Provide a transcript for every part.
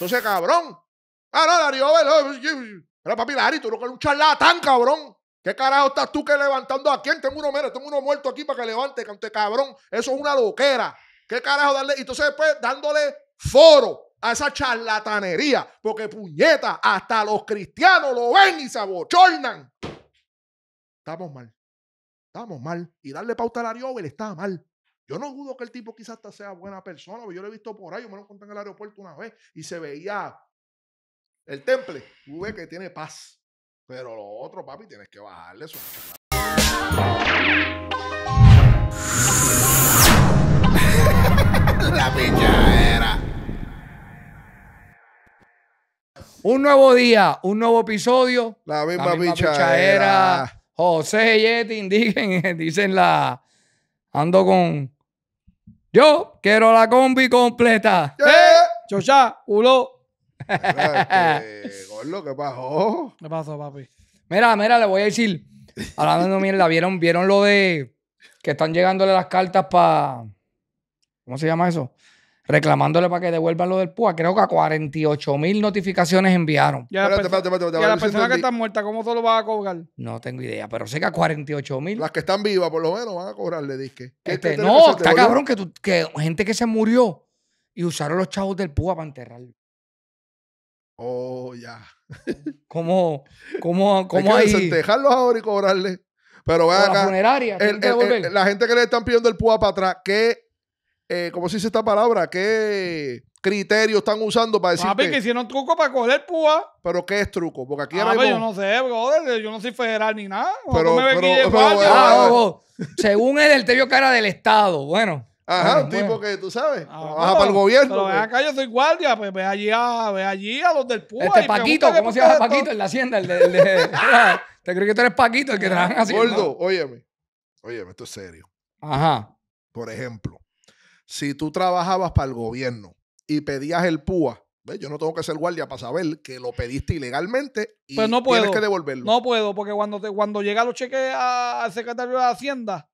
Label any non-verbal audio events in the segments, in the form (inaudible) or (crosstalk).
Entonces, cabrón. Ah, no, Darío Pero papi, y tú no eres un charlatán, cabrón. ¿Qué carajo estás tú que levantando a quién? Tengo uno, tengo uno muerto aquí para que levante, cabrón. Eso es una loquera. ¿Qué carajo darle? Y entonces después pues, dándole foro a esa charlatanería. Porque puñeta, hasta los cristianos lo ven y se abochornan. Estamos mal. Estamos mal. Y darle pauta a le está mal. Yo no dudo que el tipo quizás hasta sea buena persona, pero yo lo he visto por ahí, yo me lo conté en el aeropuerto una vez y se veía el temple, V que tiene paz. Pero lo otro, papi, tienes que bajarle su (laughs) La era. Un nuevo día, un nuevo episodio. La misma, la misma José Yeti, indiquen, (laughs) dicen la. Ando con yo quiero la combi completa. ¿Qué? Chocha, culo. ¿qué pasó? ¿Qué pasó, papi? Mira, mira, le voy a decir. Hablando de mierda, ¿vieron, vieron lo de que están llegándole las cartas para. ¿Cómo se llama eso? reclamándole para que devuelvan lo del PUA. Creo que a 48 mil notificaciones enviaron. Y a la, persona, que está muerta, ¿cómo tú lo vas a cobrar? No tengo idea, pero sé que a 48 mil. Las que están vivas, por lo menos, van a cobrarle disque. Este, no, está cabrón que, tú, gente que se murió y usaron los chavos del PUA para enterrarlo. Oh, ya. ¿Cómo, cómo, (laughs) cómo hay? que ahora y cobrarle. Pero vean acá. La funeraria. la gente que le están pidiendo el PUA para atrás, ¿qué eh, ¿cómo se dice esta palabra? ¿Qué criterio están usando para decir Papi, que hicieron truco para coger púa. ¿Pero qué es truco? Porque aquí era. Ah, pues, yo no sé, brother. Yo no soy federal ni nada. Pero, me pero, ah, según el Cara del Estado. Bueno. Ajá, un tipo que tú sabes, ah, Ajá, para el gobierno. Pero pues. acá, yo soy guardia, pues ve allí a, ve allí a los del púa. Este Paquito, ¿cómo se llama Paquito en la hacienda? El de, de, (laughs) ¿Te creo que tú eres Paquito el que trabaja así? Gordo, óyeme, óyeme, esto es serio. Ajá. Por ejemplo, si tú trabajabas para el gobierno y pedías el PUA, ve yo no tengo que ser guardia para saber que lo pediste ilegalmente y pues tienes que devolverlo. No puedo, porque cuando, te, cuando llega los cheques al secretario de Hacienda,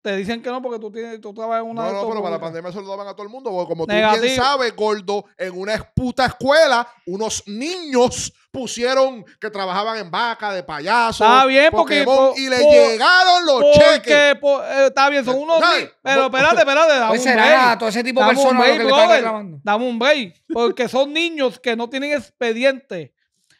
te dicen que no porque tú, tienes, tú trabajas en una. No, no, pero para la pandemia se lo daban a todo el mundo. como tú bien sabes, gordo, en una puta escuela, unos niños pusieron que trabajaban en vaca, de payaso. Está bien, porque. y le llegaron los cheques. Eh, está bien, son eh, unos. pero espérate, espérate. Dame pues un break. A todo ese tipo de personas que Dame un break. Porque son niños que no tienen expediente.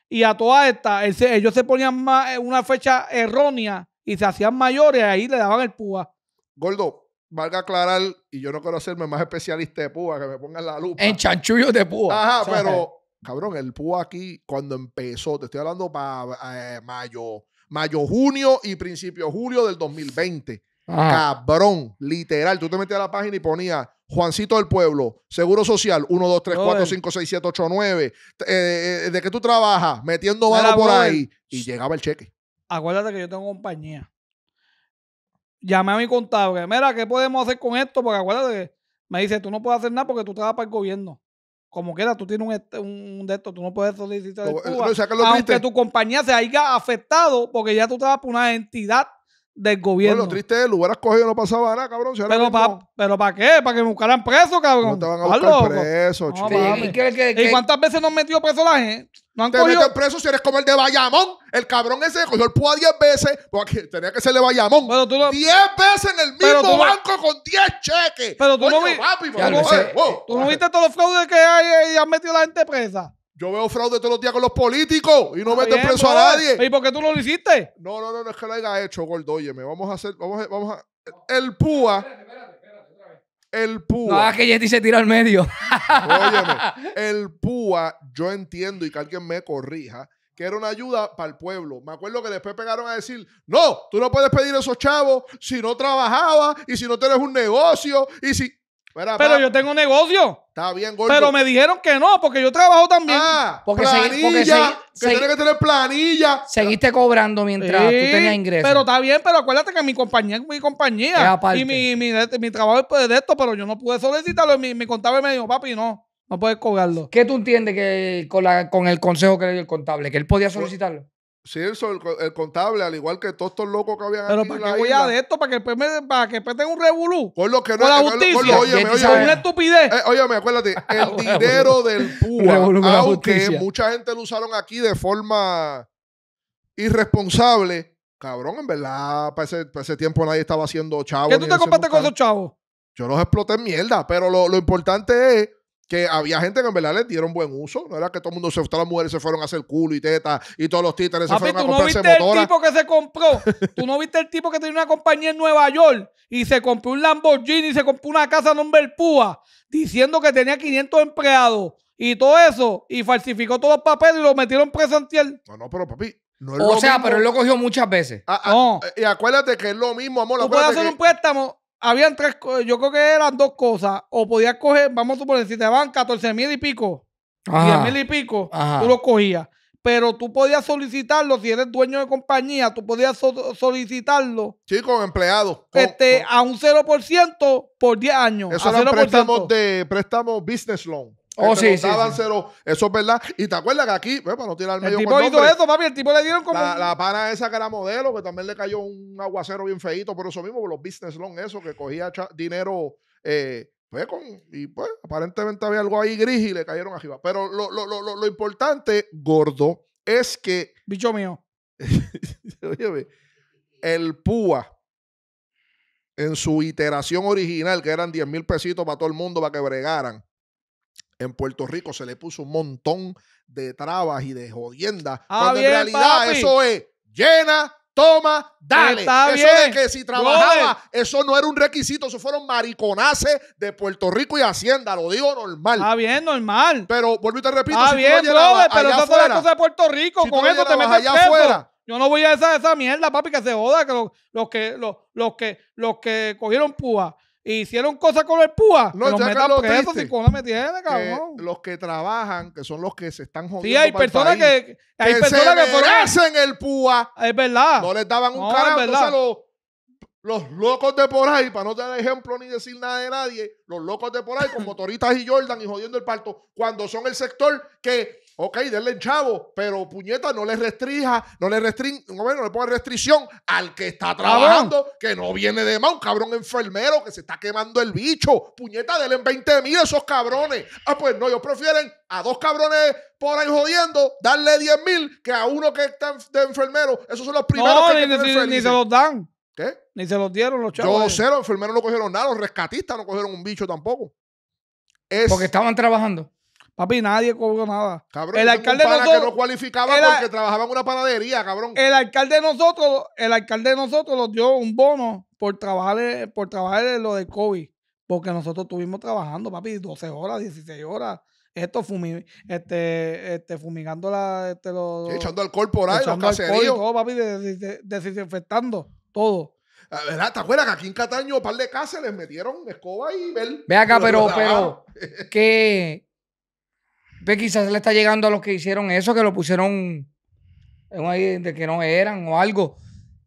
Y a toda esta ellos se ponían eh, una fecha errónea y se hacían mayores y ahí le daban el púa. Gordo, valga aclarar, y yo no quiero hacerme más especialista de púa, que me pongan la lupa. En chanchullos de púa. Ajá, pero, cabrón, el púa aquí, cuando empezó, te estoy hablando para eh, mayo, mayo, junio y principio julio del 2020. Cabrón, literal. Tú te metías a la página y ponías Juancito del Pueblo, Seguro Social, 1, 2, 3, 4, 5, 6, 7, 8, 9. ¿De qué tú trabajas? Metiendo mano por ahí. Y llegaba el cheque. Acuérdate que yo tengo compañía llamé a mi contable, mira, ¿qué podemos hacer con esto? Porque acuérdate que me dice, tú no puedes hacer nada porque tú trabajas para el gobierno. Como quiera, tú tienes un, un, de estos, tú no puedes solicitar. Eh, aunque tu compañía se haya afectado porque ya tú trabajas para una entidad del gobierno. Bueno, lo triste es, lo hubieras cogido no pasaba nada, cabrón. pero para pero pa qué, para que me buscaran preso, cabrón. No te van a buscar preso, no, ¿Y, cuántas veces nos metido preso la gente? No han te cogido... preso si eres como el de Bayamón. El cabrón ese cogió el púa 10 veces. Porque tenía que ser de Bayamón. 10 veces en el mismo banco con 10 cheques. Pero tú no, Tú no viste todos los fraudes que hay y han metido la gente presa. Yo veo fraude todos los días con los políticos y no meto meten preso a pues. nadie. ¿Y por qué tú lo hiciste? No, no, no, no es que lo haya hecho, gordo. Óyeme, vamos a hacer, vamos a, vamos a. El púa. Espérate, espérate, El púa. Ah, que Yeti se tira al medio. (laughs) Óyeme, (laughs) el púa, yo entiendo y que alguien me corrija, que era una ayuda para el pueblo. Me acuerdo que después pegaron a decir, no, tú no puedes pedir a esos chavos si no trabajabas y si no tienes un negocio y si... Pero, yo tengo negocio. Está bien, gordo. Pero me dijeron que no, porque yo trabajo también. Ah, porque planilla, que tiene que tener planilla. Seguiste cobrando mientras tú tenías ingresos. Pero está bien, pero acuérdate que mi compañía es mi compañía. Y mi, trabajo es pues, de esto, pero yo no pude solicitarlo. Mi, mi contable me dijo, papi, no. No puedes cobrarlo. ¿Qué tú entiendes que con, con el consejo que le dio el contable? ¿Que él podía solicitarlo? Sí, el, el, contable, al igual que todos estos locos que habían Pero aquí para en qué voy a de esto, para que después, me, para que un revolú. Con lo que no la justicia. una estupidez. Eh, óyeme, acuérdate, (laughs) el ah, dinero del (laughs) PUA, aunque mucha gente lo usaron aquí de forma irresponsable, cabrón, en verdad, para ese, ese tiempo nadie estaba haciendo chavos. ¿Qué tú te compraste con esos chavos? Yo los exploté en mierda, pero lo, lo importante es que había gente que en verdad les dieron buen uso. No era que todo el mundo se todas las mujeres se fueron a hacer culo y teta y todos los títeres se fueron a comprarse motoras. ¿Tú no viste el tipo que se compró? ¿Tú no viste el tipo que tenía una compañía en Nueva York y se compró un Lamborghini y se compró una casa en nombre Púa diciendo que tenía 500 empleados y todo eso y falsificó todos los papeles y lo metieron preso No, no, pero papi, o sea, pero él lo cogió muchas veces. Ah, ah, eh, y acuérdate que es lo mismo, amor. Tú puedes hacer un préstamo habían tres, yo creo que eran dos cosas. O podías coger, vamos a suponer, si te van 14 mil y pico, diez 10 mil y pico, tú lo cogías. Pero tú podías solicitarlo, si eres dueño de compañía, tú podías solicitarlo. Sí, con empleados. Este, a un 0% por 10 años. Eso son préstamos de préstamos business loan. Oh, sí, sí, Eso es verdad. Y te acuerdas que aquí, para no tirar el medio. El tipo hizo eso, papi. El tipo le dieron como. La, pana esa que era modelo, que también le cayó un aguacero bien feito, por eso mismo, por los business loan, eso, que cogía dinero. Eh, y pues, aparentemente había algo ahí gris y le cayeron arriba. Pero lo, importante, gordo, es que. Bicho mío. (laughs) el púa en su iteración original, que eran 10 mil pesitos para todo el mundo para que bregaran, en Puerto Rico se le puso un montón de trabas y de jodiendas. Ah, cuando en realidad eso es llena, toma, dale. eso de que si trabajaba, eso no era un requisito, eso fueron mariconaces de Puerto Rico y Hacienda, lo digo normal. Está ah, bien, normal. Pero vuelvo y te repito, Está ah, si bien, no brother, pero es la cosa de Puerto Rico, con eso te metes allá afuera. Yo no voy a esa, mierda, papi, que se joda, que los que cogieron púa hicieron cosas con el púa. que los metan si me tiene, cabrón. Que los que trabajan, que son los que se están jodiendo. Sí, hay personas que, hay personas se que merecen el púa. Es verdad. No les daban un no, carajo. verdad los, los, locos de por ahí, para no dar ejemplo ni decir nada de nadie, los locos de por ahí con (coughs) motoristas y Jordan y jodiendo el parto, cuando son el sector que Ok, denle chavo, pero puñeta, no le restrija, no le restring, no, no le ponga restricción al que está trabajando, que no viene de más, un cabrón enfermero que se está quemando el bicho. Puñeta, denle 20 mil a esos cabrones. Ah, pues no, ellos prefieren a dos cabrones por ahí jodiendo, darle 10 mil que a uno que está de enfermero. Esos son los primeros no, que, ni, se los dan. ¿Qué? Ni se los dieron los chavos. Yo sé, los enfermeros no cogieron nada, los rescatistas no cogieron un bicho tampoco. Es, Porque estaban trabajando. Papi, nadie cobró nada. el alcalde de nosotros, que no cualificaba porque trabajaba en una panadería, cabrón. El alcalde de nosotros, el alcalde nosotros nos dio un bono por trabajar, por trabajar lo de COVID. Porque nosotros estuvimos trabajando, papi, 12 horas, 16 horas. Esto este, este, fumigando la, este, los, echando alcohol por ahí, echando alcohol todo, papi, desinfectando todo. Ah, ¿Te acuerdas que aquí en Cataño, un par de casas les metieron escoba y ver? Ve acá, pero, pero, pero (laughs) que pues quizás le está llegando a los que hicieron eso, que lo pusieron en de que no eran o algo.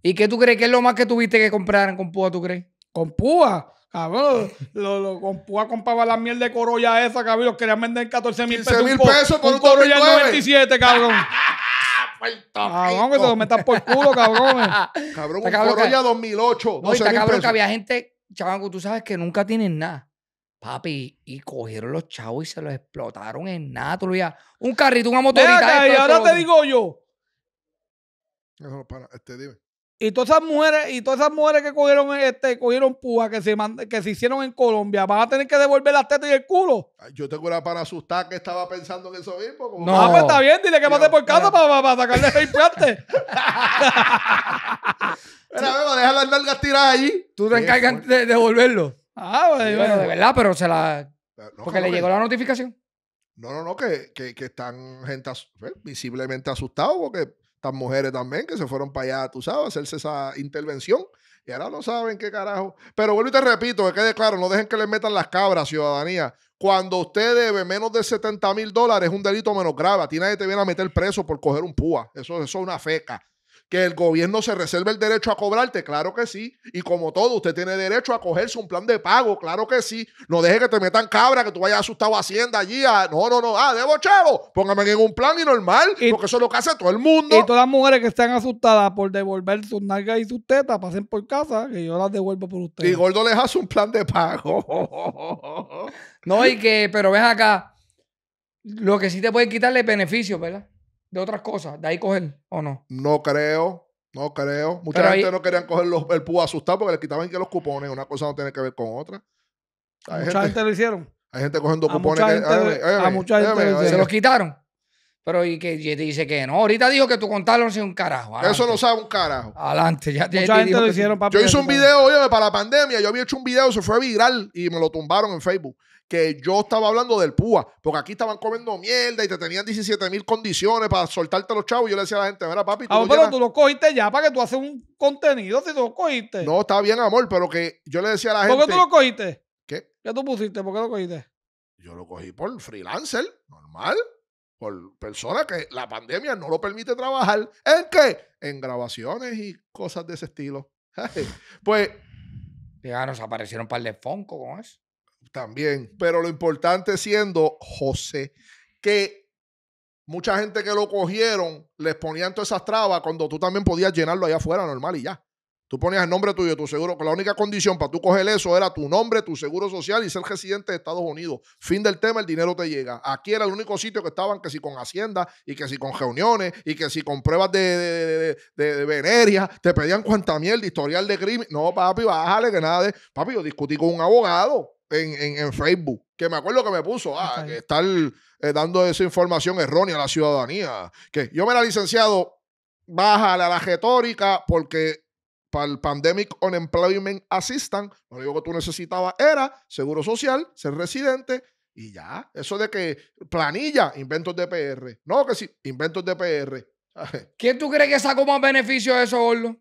¿Y qué tú crees? ¿Qué es lo más que tuviste que comprar con púa, tú crees? ¿Con púa? Cabrón, con Púa compraba la miel de corolla esa, cabrón. Los querían vender 14 mil pesos. mil pesos por un corolla 97, cabrón. (laughs) cabrón, que te lo metas por culo, (laughs) cabrón. cabrón, un corolla 2008. No, está cabrón que había gente, chavango, tú sabes que nunca tienen nada. Papi, y cogieron los chavos y se los explotaron en nada. un carrito, una motorita. y ahora te digo yo. Eso, para, este, dime. Y todas esas mujeres, y todas esas mujeres que cogieron este, cogieron que se que se hicieron en Colombia, van a tener que devolver las tetas y el culo. yo tengo cura para asustar que estaba pensando en eso mismo. no, pues está bien, dile que pase por casa para, para, sacarle el implante. ¿Sabes, déjalo deja las largas tiradas allí. Tú te encargas de devolverlo. Ah, bueno, de verdad, pero se la. Ah, porque le llegó la notificación. No, no, no, que, que, que están gente pues, visiblemente asustada porque estas mujeres también que se fueron para allá, tú sabes, a hacerse esa intervención y ahora no saben qué carajo. Pero vuelvo y te repito, que quede claro, no dejen que les metan las cabras, ciudadanía. Cuando usted debe menos de 70 mil dólares, es un delito menos grave. A ti nadie te viene a meter preso por coger un púa. eso es una feca que el gobierno se reserve el derecho a cobrarte, claro que sí. Y como todo, usted tiene derecho a cogerse un plan de pago, claro que sí. No deje que te metan cabra, que tú vayas asustado a Hacienda allí. No, no, no. Ah, debo chavo. Póngame en un plan y normal, porque eso es lo que hace todo el mundo. Y todas las mujeres que están asustadas por devolver sus nalgas y sus tetas, pasen por casa, que yo las devuelvo por ustedes. Y Gordo les hace un plan de pago. (laughs) no, y que, pero ves acá, lo que sí te pueden quitarle beneficio, ¿verdad? de otras cosas, de ahí coger o no. No creo, no creo. Mucha gente no querían coger los, el pu asustado porque le quitaban que los cupones. Una cosa no tiene que ver con otra. Hay, Mucha gente, lo hicieron. hay gente cogiendo cupones. que, a mucha gente se los quitaron. Pero y que dice que no. Ahorita dijo que tu contador no un carajo. Eso no sabe un carajo. Adelante, ya Mucha gente lo hicieron, papi, Yo hice un video, oye, para la pandemia. Yo había hecho un video, se fue viral y me lo tumbaron en Facebook. Que yo estaba hablando del púa, porque aquí estaban comiendo mierda y te tenían 17 mil condiciones para soltarte los chavos. yo le decía a la gente, mira, papi. Tú ah, pero tú lo cogiste ya para que tú haces un contenido si tú lo cogiste. No, está bien, amor, pero que yo le decía a la gente. ¿Por qué tú lo cogiste? ¿Qué? ¿Qué tú pusiste? ¿Por qué lo cogiste? Yo lo cogí por freelancer, normal por personas que la pandemia no lo permite trabajar. ¿En qué? En grabaciones y cosas de ese estilo. (laughs) pues. Ya nos aparecieron un par de Fonco con eso. También. Pero lo importante siendo, José, que mucha gente que lo cogieron les ponían todas esas trabas cuando tú también podías llenarlo allá afuera normal y ya. Tú ponías el nombre tuyo, tu seguro. La única condición para tú coger eso era tu nombre, tu seguro social y ser residente de Estados Unidos. Fin del tema, el dinero te llega. Aquí era el único sitio que estaban que si con Hacienda y que si con reuniones y que si con pruebas de, de, veneria, te pedían cuánta mierda, historial de crimen. No, papi, bájale que nada de... Papi, yo discutí con un abogado en, Facebook que me acuerdo que me puso, ah, que estar eh, dando esa información errónea a la ciudadanía. Que yo me era licenciado, bájale a la retórica porque para el Pandemic Unemployment Assistant, lo único que tú necesitabas era seguro social, ser residente y ya. Eso de que planilla, inventos de PR. No, que sí, inventos de PR. (laughs) ¿Quién tú crees que sacó más beneficio de eso, Orlo?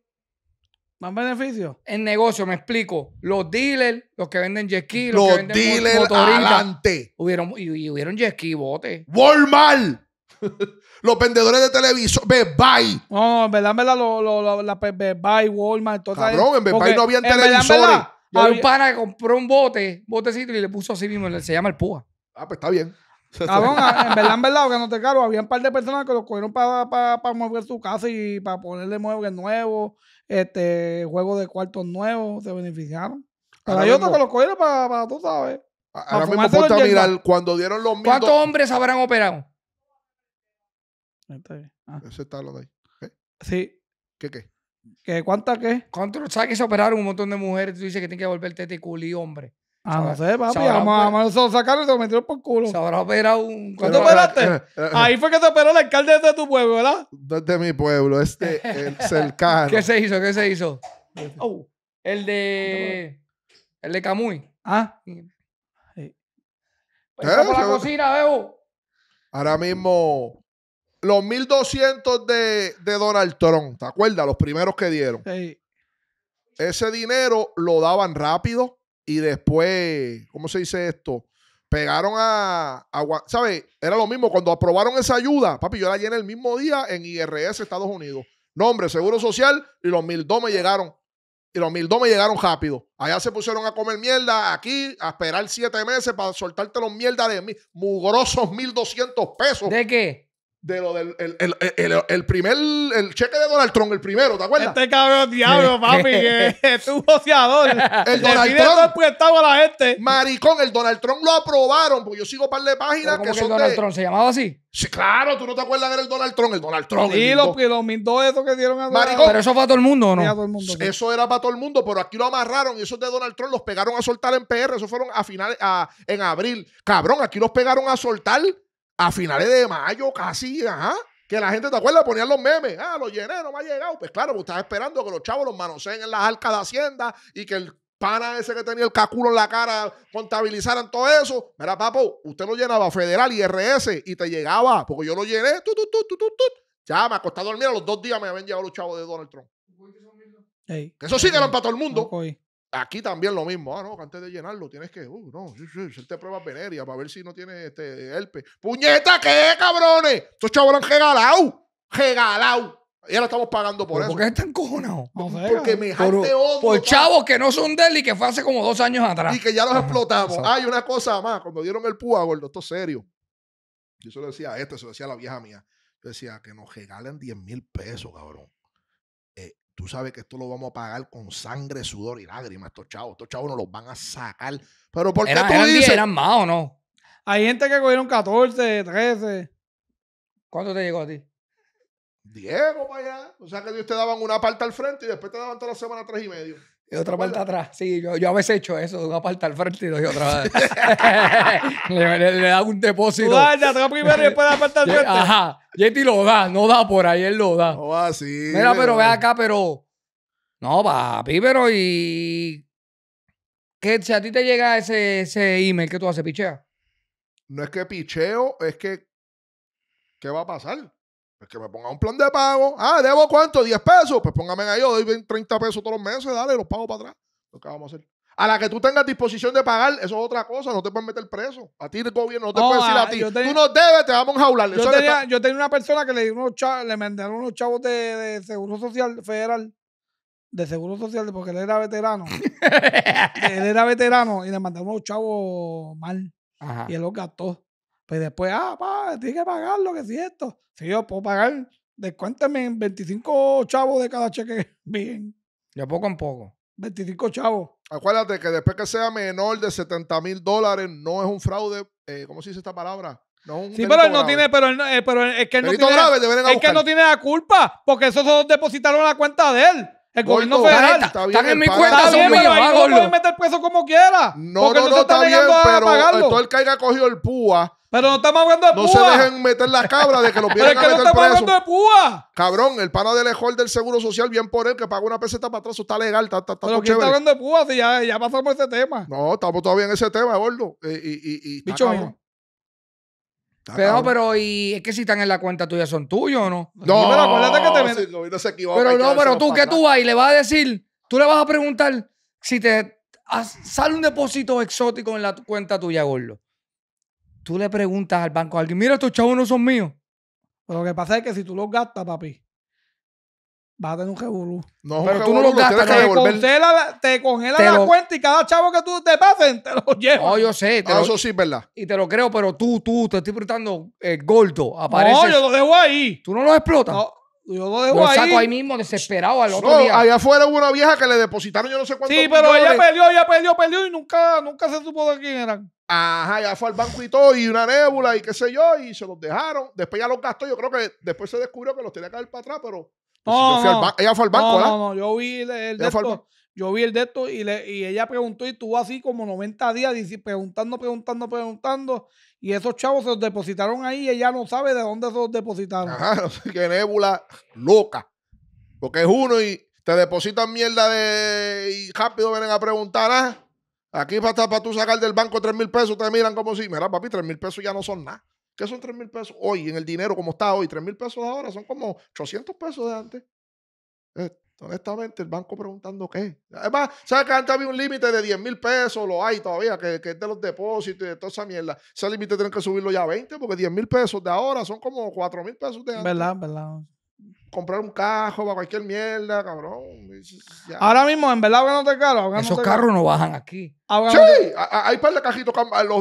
¿Más beneficio? En negocio, me explico. Los dealers, los que venden jet ski, los, los que venden dealers adelante. Hubieron, y, hubieron jet ski bote. Walmart. (laughs) los vendedores de televisor, Best Buy. No, en verdad, en verdad, lo, la Best Buy, Walmart, Cabrón, en Best Buy no había en televisores. Verdad, un pana que compró un bote, botecito, y le puso así mismo, se llama el púa. Ah, pues está bien. (laughs) Cabrón, en verdad, en verdad, que no te caro, había un par de personas que lo cogieron para mover su casa y para ponerle muebles nuevos, este, juegos de cuartos nuevos, se beneficiaron. Pero hay otros que los cogieron para, tú sabes. Ahora mismo mirar cuando dieron los mil ¿Cuántos hombres habrán operado? Ah, está ah. Ese está lo de ahí. ¿Qué? Sí. ¿Qué qué? ¿Qué, ¿Cuánta qué? qué qué cuánta qué cuántos sabes que se operaron un montón de mujeres? Tú dices que tienen que volver tete y culi, hombre. Ah, no sé, papi. A sacarlo y se lo metieron por culo. Se habrá operado un. ¿Cuándo operaste? Eh, eh, eh, ahí fue que se operó el alcalde de tu pueblo, ¿verdad? Desde de mi pueblo, este el (laughs) cercano. ¿Qué se hizo? ¿Qué se hizo? Oh, el de. El de Camuy. Ah. Sí. Pues la cocina, bebo. Ahora mismo los 1200 de, de Donald Trump, ¿te acuerdas? Los primeros que dieron. Ese dinero lo daban rápido y después, ¿cómo se dice esto? Pegaron a, a ¿sabes? Era lo mismo cuando aprobaron esa ayuda. Papi, yo la llené el mismo día en IRS, Estados Unidos. Nombre, Seguro Social y los mil me llegaron. Y los mil me llegaron rápido. Allá se pusieron a comer mierda, aquí a esperar siete meses para soltarte los mierda de mí mugrosos 1200 pesos. ¿De qué? de lo del el, el, el, primer el cheque de Donald Trump, el primero, ¿te acuerdas? Este cabrón diablo, papi, que (laughs) es un El Donald Trump a la gente. Maricón, el Donald Trump lo aprobaron, porque yo sigo par de páginas que, que son Donald Trump se llamaba así. Sí, claro, tú no te acuerdas era el Donald Trump, el Donald Trump. Sí, los, los dos esos que dieron a Maricón. Pero eso fue a todo el mundo, ¿no? Eso era para todo el mundo, pero aquí lo amarraron y esos de Donald Trump los pegaron a soltar en PR, eso fueron a finales, a, en abril. Cabrón, aquí los pegaron a soltar a finales de mayo casi, ajá. Que la gente, ¿te acuerdas? Ponían los memes. Ah, los llené, no me ha llegado. Pues claro, pues estás esperando que los chavos los manoseen en las arcas de Hacienda y que el pana ese que tenía el caculo en la cara contabilizaran todo eso. Mira, papo, usted lo llenaba federal y RS y te llegaba, porque yo lo llené. Tut, ya me ha costado dormir a los dos días me habían llegado los chavos de Donald Trump. que Eso sí que eran para todo el mundo. Aquí también lo mismo. Ah, no, antes de llenarlo tienes que, uh, no, hacerte pruebas venerias para ver si no tiene este herpes. ¡Puñeta, qué, cabrones! Estos chavos lo han regalado. Regalado. Y ahora estamos pagando por eso. ¿Por qué están cojonados? Porque me Por chavos que no son de él que fue hace como dos años atrás. Y que ya los explotamos. Hay una cosa más. Cuando dieron el púa, gordo, esto es serio. Yo se lo decía a este, se lo decía la vieja mía. Yo decía que nos regalen 10 mil pesos, cabrón. Tú sabes que esto lo vamos a pagar con sangre, sudor y lágrimas, estos chavos. Estos chavos nos los van a sacar. Pero ¿por qué eran, dices? eran más o no? Hay gente que cogieron 14, 13. ¿Cuánto te llegó a ti? Diego para allá. O sea que ellos te daban una parte al frente y después te daban toda la semana tres y medio. Y otra parte atrás. Sí, yo, yo a veces he hecho eso, una parte al frente y doy otra vez. (laughs) (laughs) le, le, hago un depósito. Guarda, toca primero y después la parte al (laughs) frente. Ajá. Yeti lo da, no da por ahí, él lo da. No así. Mira, pero ve acá, pero. No, papi, pero y. ¿Qué, si a ti te llega ese, ese email que tú haces, pichea? No es que picheo, es que. ¿Qué va a pasar? Es pues que me ponga un plan de pago. Ah, ¿debo cuánto? ¿10 pesos? Pues póngame ahí, yo doy 30 pesos todos los meses, dale, los pago para atrás. Lo que vamos a hacer. A la que tú tengas disposición de pagar, eso es otra cosa, no te pueden meter preso. A ti el gobierno no te oh, puede decir ah, a ti, tú no debes, te vamos a enjaular. Yo, tenía, una persona que le, le mandaron unos chavos de, de Seguro Social Federal de Seguro Social, porque él era veterano. (laughs) él era veterano y le mandaron unos chavos mal. Y él los gastó. Pues después, ah, pa, tienes que pagarlo, que si esto. Si yo puedo pagar, descuéntame 25 chavos de cada cheque. Bien. (laughs) De poco en poco. 25 chavos. Acuérdate que después que sea menor de 70 mil dólares, no es un fraude. Eh, ¿Cómo se dice esta palabra? No, sí, pero él no tiene, eh, pero, es que no tiene, es que no tiene la culpa, porque esos dos depositaron la cuenta de él. El Gordo, gobierno federal. Está, bien, están en mi cuenta, está bien, pero ahí no pueden meter preso como quiera. No, no, se está, bien, pero pagarlo. todo el que haya cogido el púa. Pero no estamos hablando de púa. No se dejen meter las cabras de que los (laughs) vienen pero es que a meter no estamos hablando de púa. Cabrón, el pana de Ejol del Seguro Social, bien por él, que paga una peseta para atrás, eso está legal, está, está, está Pero ¿quién está hablando de púa si ya, ya pasamos ese tema? No, estamos todavía en ese tema, Gordo. Eh, y, y, y, Bicho mío. Pero, pero, y es que si están en la cuenta tuya, ¿son tuyos o no? No, pero acuérdate que te Pero no, pero tú, ¿qué tú vas y le vas a decir? Tú le vas a preguntar si te sale un depósito exótico en la cuenta tuya, gordo. Tú le preguntas al banco a alguien, mira, estos chavos no son míos. Pero lo que pasa es que si tú los gastas, papi, vas a tener un revolú. No, pero tú no lo gastas, te, congela, te la cuenta y cada chavo que tú te pasen te lo llevas. No, yo sé. Pero ah, Eso sí, ¿verdad? Y te lo creo, pero tú, tú, te estoy preguntando, el eh, gordo, aparece. No, yo lo dejo ahí. ¿Tú no lo explotas? No. Yo lo dejo lo ahí. saco ahí mismo, desesperado al otro no, día. Allá afuera hubo una vieja que le depositaron yo no sé cuánto. Sí, pero ella peleó, ella peleó, perdió y nunca, nunca se supo de quién eran. Ajá, ya fue al banco y todo, y una nébula y qué sé yo, y se los dejaron. Después ya los gastó. Yo creo que después se descubrió que los tenía que dar para atrás, pero no, no, Ella fue al banco, No, no, yo vi el, de esto. Yo vi el de y, le, y ella preguntó y estuvo así como 90 días preguntando, preguntando, preguntando. Y esos chavos se los depositaron ahí y ella no sabe de dónde se los depositaron. Ajá, (laughs) que nébula loca. Porque es uno y te depositan mierda de... y rápido vienen a preguntar, ¿ah? Aquí para, para tú sacar del banco 3 mil pesos te miran como si, mira papi, 3 mil pesos ya no son nada. ¿Qué son 3 mil pesos hoy? En el dinero como está hoy, 3 mil pesos ahora son como 800 pesos de antes. Eh, honestamente, el banco preguntando qué. Además, ¿sabes que antes había un límite de 10 mil pesos? Lo hay todavía, que, es de los depósitos y de toda esa mierda. Ese límite tienen que subirlo ya a 20, porque 10 mil pesos de ahora son como 4 mil pesos de antes. ¿Verdad, verdad? Comprar un carro para cualquier mierda, cabrón. Ahora mismo, en verdad, no te caro. Esos carros no bajan aquí. Sí, hay par de cajitos.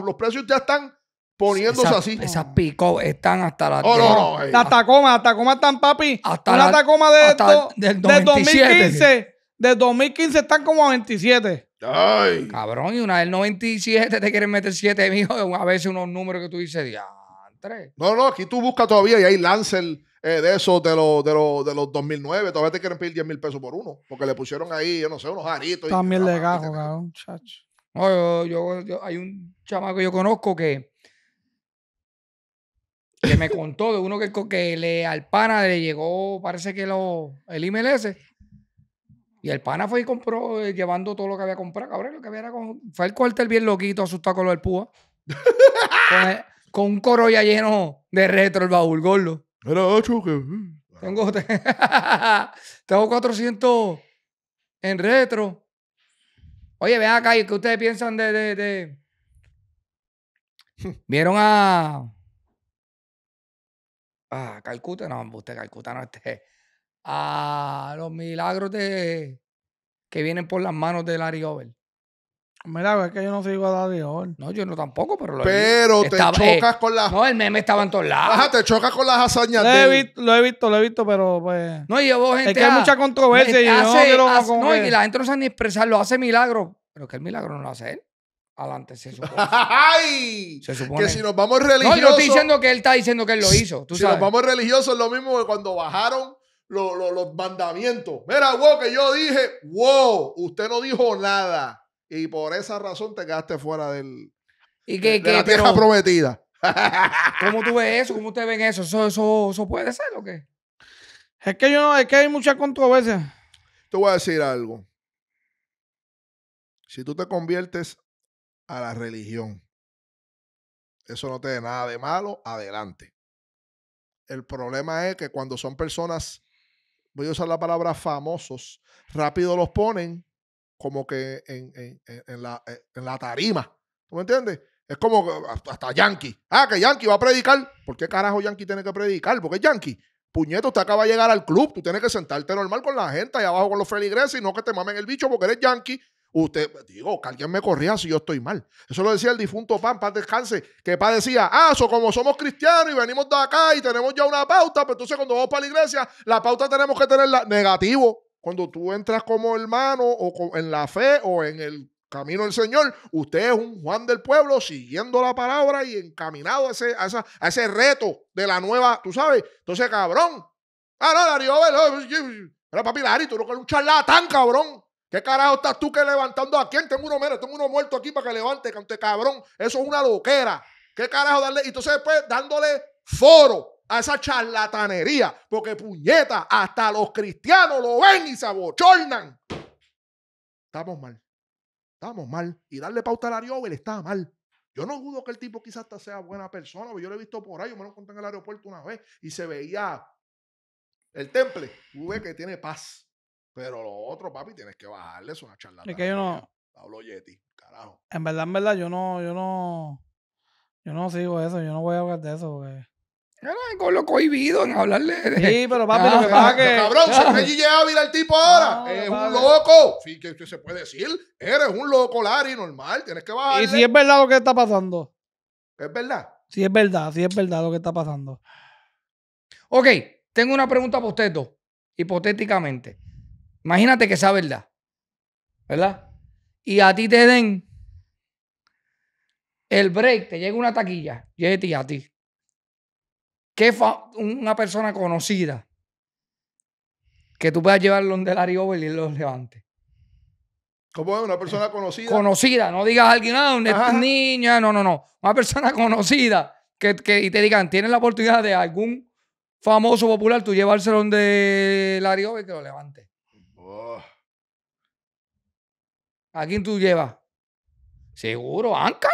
los precios ya están poniéndose así. Esas picos están hasta la... Oh, no, no. hasta eh. coma Tacoma, están, papi. Hasta la- de, hasta del 2015. De 2015 están como a 27. Ay. Cabrón, y una del 97 te quieren meter 7 mijo. A veces unos números que tú dices, diantre. No, no, aquí tú buscas todavía y hay Lancer eh, de esos de los, de, los, de los 2009. Todavía te quieren pedir 10 mil pesos por uno. Porque le pusieron ahí, yo no sé, unos aritos. También le cabrón, chacho. yo, yo- hay un chamaco que yo conozco que que me contó de uno que, que le, al pana le llegó, parece que lo, el IMLS. Y el pana fue y compró, eh, llevando todo lo que había comprado. Cabrón, lo que había era con, fue el cuartel bien loquito, asustado con lo del púa. con, un coro ya lleno de retro el baúl, gordo. Era ocho que... Uh. Tengo, (laughs) tengo 400 en retro. Oye, vean acá, qué ustedes piensan de... Vieron a Ah, Calcuta, no, usted Calcuta no esté. A ah, los milagros de, que vienen por las manos de Larry Over. Mira, es que yo no sigo a Larry Over. No, yo no tampoco, pero lo Pero te eh, chocas con las. No, el meme estaba en todos lados. Ajá, te chocas con las hazañas lo He visto, lo he visto, pero pues. No, llevó gente. Es que hay mucha controversia y yo no, no, y la gente no sabe ni expresarlo. Hace milagro. pero es que el milagro no lo hace él adelante, se (laughs) supone. ¡Ay! Se Que si nos vamos religiosos. No, yo estoy diciendo que él está diciendo que él lo hizo. si nos vamos religiosos, es lo mismo que cuando bajaron los, mandamientos. Mira, wow, que yo dije, wow, usted no dijo nada. Y por esa razón te quedaste fuera del, y que, de, la tierra prometida. (laughs) ¿Cómo tú ves eso? ¿Cómo ustedes ven eso? ¿Eso, eso, eso puede ser o qué? Es que yo no, es que hay mucha controversia. Te voy a decir algo. Si tú te conviertes a la religión. Eso no te da nada de malo, adelante. El problema es que cuando son personas, voy a usar la palabra famosos, rápido los ponen como que en, en, eh, la, tarima. ¿Tú me entiendes? Es como ah, hasta Yankee. Ah, que Yankee va a predicar. ¿Por qué carajo Yankee tiene que predicar? Porque es Yankee. Puñeto, usted acaba de llegar al club. Tú tienes que sentarte normal con la gente ahí abajo con los feligreses y no que te mamen el bicho porque eres Yankee. Usted, digo, que alguien me corría si yo estoy mal. Eso lo decía el difunto Pan, paz descanse, que Pan decía, ah, como somos cristianos y venimos de acá y tenemos ya una pauta, pero entonces cuando vamos para la iglesia, la pauta tenemos que tenerla negativo. Cuando tú entras como hermano o en la fe o en el camino del Señor, usted es un Juan del pueblo siguiendo la palabra y encaminado a ese, a ese reto de la nueva, tú sabes. Entonces, cabrón. Ah, no, Darío, era papi, Larry tú no eres un charlatán, cabrón. ¿Qué carajo estás tú que levantando a quién? Tengo uno tengo uno muerto aquí para que levante, cante cabrón. Eso es una loquera. ¿Qué carajo darle? Y entonces después dándole foro a esa charlatanería, porque puñeta, hasta los cristianos lo ven y se abochornan. Estamos mal. Estamos mal. Y darle pauta al Ariobel estaba mal. Yo no dudo que el tipo quizás hasta sea buena persona, yo lo he visto por ahí. Yo me lo encontré en el aeropuerto una vez y se veía el temple. UVE que tiene paz. Pero lo otro, papi, tienes que bajarle, es una charla. Es que yo no. Pablo Yeti, carajo. En verdad, en verdad, yo no, yo no, yo no sigo eso, yo no voy a hablar de eso, porque. Era con lo cohibido en hablarle. Sí, pero papi, no lo que pasa que. Cabrón, se me llega a vida el tipo ahora. es un loco. Sí, que, se puede decir. Eres un loco, lari normal. Tienes que bajarle ¿Y si es verdad lo que está pasando? ¿Es verdad? Sí, es verdad. Sí, es verdad lo que está pasando. Ok, tengo una pregunta para usted dos, hipotéticamente. Imagínate que sea verdad, ¿verdad? Y a ti te den el break, te llega una taquilla, y a ti. Que una persona conocida que tú puedas llevarlo donde Larry Over y lo levante. ¿Cómo es? Una persona eh, conocida. Conocida, no digas a alguien, ah, un niña, no, no, no. Una persona (laughs) conocida que, y te digan, tienes la oportunidad de algún famoso popular, tú llevárselo donde Larry y que lo levante. ¿A quién tú llevas? Seguro, Ancal.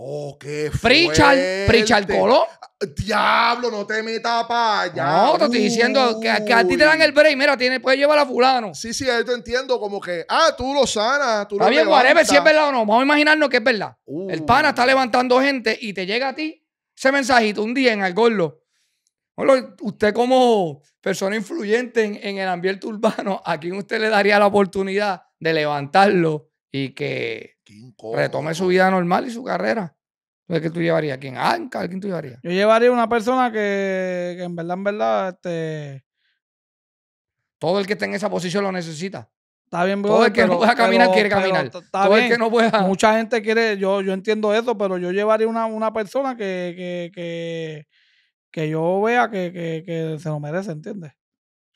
Oh, qué Prichard, Prichard Colón. Ah, diablo, no te metas para allá. No, te estoy diciendo que, a ti te dan el break. Mira, tiene, puedes llevar a fulano. Sí, sí, yo te entiendo. Como que, ah, tú lo sanas, tú está lo bien, Guareme si es verdad o no. Vamos a imaginarnos que es verdad. El pana está levantando gente y te llega a ti ese mensajito un día en el gorlo. Usted como persona influyente en, en el ambiente urbano, ¿a quién usted le daría la oportunidad de levantarlo y que retome su vida normal y su carrera. Entonces, ¿qué tú llevarías? ¿Quién? ¿Quién tú llevarías? Yo llevaría una persona que, en verdad, en verdad, este... Todo el que esté en esa posición lo necesita. Está bien, Todo el que no pueda caminar quiere caminar. Todo el que no pueda. Mucha gente quiere, yo, yo entiendo eso, pero yo llevaría una, persona que, que, yo vea que, que, se lo merece, ¿entiendes?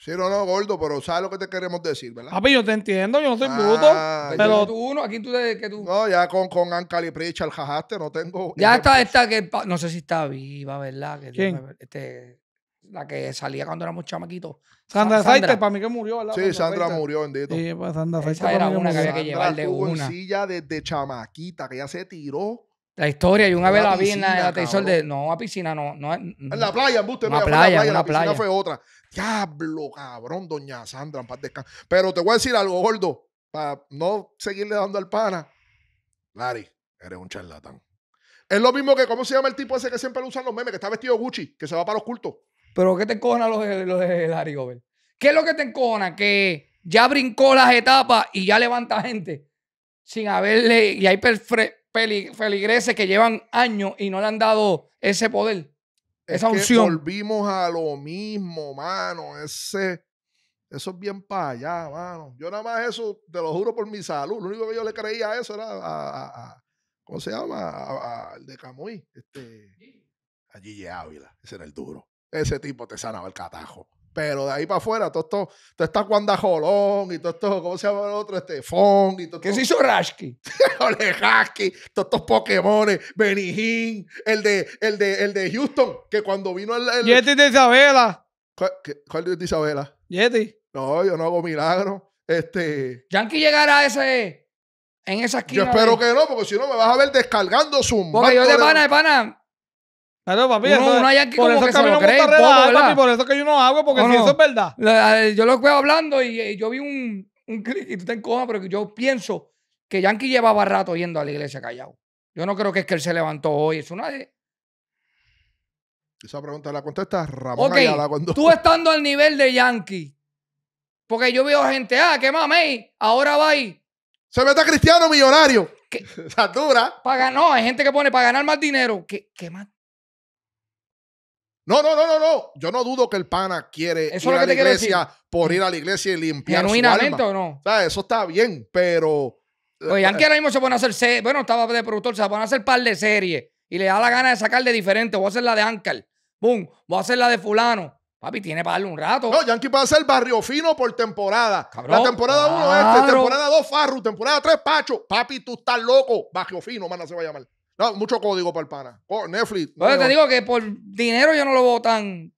Sí, no, no, gordo, pero sabes lo que te queremos decir, ¿verdad? pero yo te entiendo, yo no soy bruto. Ah, pero tú uno, aquí tú de que tú. No, ya con, con y Pritchard jajaste, no tengo. Ya (laughs) está esta que no sé si está viva, ¿verdad? ¿Quién? Este, la que salía cuando éramos chamaquitos. Sandra, Sandra. para mí que murió, ¿verdad? Sí, Sandra, murió, bendito. Sí, pues Sandra era una que había que llevarle de una. silla desde chamaquita, que ya se tiró la historia, y una vez la vi en la, el de. No, a piscina, no. no, En la playa, en Buster, una playa, playa, la fue otra. Diablo, cabrón, doña Sandra, en paz Pero te voy a decir algo, gordo, para no seguirle dando al pana. Larry, eres un charlatán. Es lo mismo que, ¿cómo se llama el tipo ese que siempre lo usan los memes, que está vestido Gucci, que se va para los cultos? ¿Pero qué te encojonan los, los de Larry Gober? ¿Qué es lo que te encojona? Que ya brincó las etapas y ya levanta gente sin haberle. Y hay perfre feligreses que llevan años y no le han dado ese poder, esa unción. volvimos a lo mismo, mano. Ese, eso es bien para allá, mano. Yo nada más eso, te lo juro por mi salud. Lo único que yo le creía a eso era a, ¿cómo se llama? Al de Camuy. Este, a Gigi Ávila. Ese era el duro. Ese tipo te sanaba el catajo. Pero de ahí para afuera, todo esto, toda cuando Jolón y todo esto, ¿cómo se llama el otro? Este Fong y todo ¿Qué se hizo Rashki? (laughs) Olejaski, todos estos Pokémones, Benijín, el de, el de, el de Houston, que cuando vino el. Yeti de Isabela. ¿Cuál, de Isabela? Yeti. No, yo no hago milagros. Este. Yankee llegará a ese. En esa esquina. Yo espero que no, porque si no me vas a ver descargando su. Porque yo de pana, de pana Ah, papi, uno, por eso que, que lo por eso que yo no hago, porque si eso es verdad. Eh, yo lo veo hablando y, eh, yo vi un, un clic y tú te encojas, pero yo pienso que Yankee llevaba rato yendo a la iglesia callado. Yo no creo que es que él se levantó hoy, es una de... Esa pregunta la contesta Ramón cuando... tú estando al nivel de Yankee, porque yo veo gente, ah, que mame ahora va ahí. Se mete a Cristiano Millonario. (laughs) Satura. Para, no, hay gente que pone para ganar más dinero. ¿Qué, qué más no, no, no, no, no. Yo no dudo que el pana quiere ir a la iglesia por ir a la iglesia y limpiar su alma. o no. O sea, eso está bien, pero. Oye, eh, ahora mismo se pone a hacer. Bueno, estaba de productor, se va a hacer par de series y le da la gana de sacar de diferente. Voy a hacer la de Ankar. Boom. Voy a hacer la de Fulano. Papi, tiene para darle un rato. No, Yankee puede hacer barrio fino por temporada. la temporada 1 es este, temporada 2 Farru, temporada 3 Pacho. Papi, tú estás loco. Barrio fino, mana, se va a llamar mucho código para el pana. Netflix. te digo que por dinero yo no lo veo tan.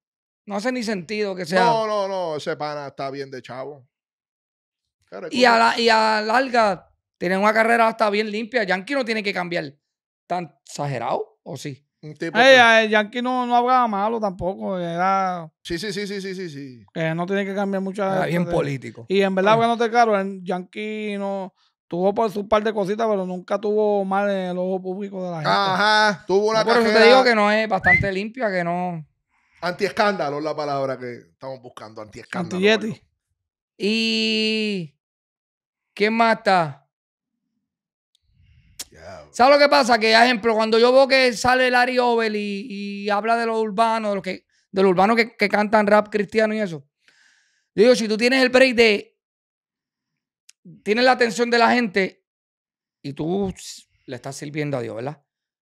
No hace ni sentido que sea. No, no, no. Ese pana está bien de chavo. Y a, la, y a larga tiene una carrera hasta bien limpia. Yankee no tiene que cambiar tan exagerado, ¿o sí? Yankee no, no hablaba malo tampoco. Era. Sí, sí, sí, sí, sí, sí. no tiene que cambiar mucho. Era bien político. Y en verdad, ah. no te caro, Yankee no Tuvo por su par de cositas, pero nunca tuvo mal en el ojo público de la gente. Ajá, tuvo una te digo que no es bastante limpia, que no... Antiescándalo es la palabra que estamos buscando, antiescándalo. Anti Y... ¿Quién más está? ¿Sabes lo que pasa? Que, ejemplo, cuando yo veo que sale Larry Ovel y, habla de los urbanos, de los que, de que, cantan rap cristiano y eso, yo digo, si tú tienes el break de tienes la atención de la gente y tú le estás sirviendo a Dios, ¿verdad?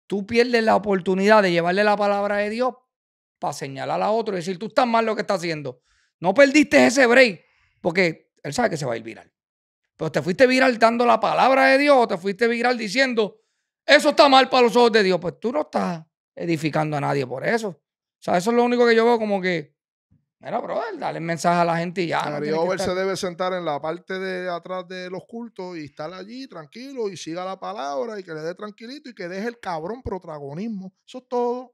Tú pierdes la oportunidad de llevarle la palabra de Dios para señalar a otro y decir, tú estás mal lo que estás haciendo. No perdiste ese break, porque él sabe que se va a ir viral. Pero te fuiste viral dando la palabra de Dios, o te fuiste viral diciendo, eso está mal para los ojos de Dios. Pues tú no estás edificando a nadie por eso. O sea, eso es lo único que yo veo como que Mira, brother, dale el mensaje a la gente y ya. El se debe sentar en la parte de atrás de los cultos y estar allí tranquilo y siga la palabra y que le dé tranquilito y que deje el cabrón protagonismo. Eso es todo.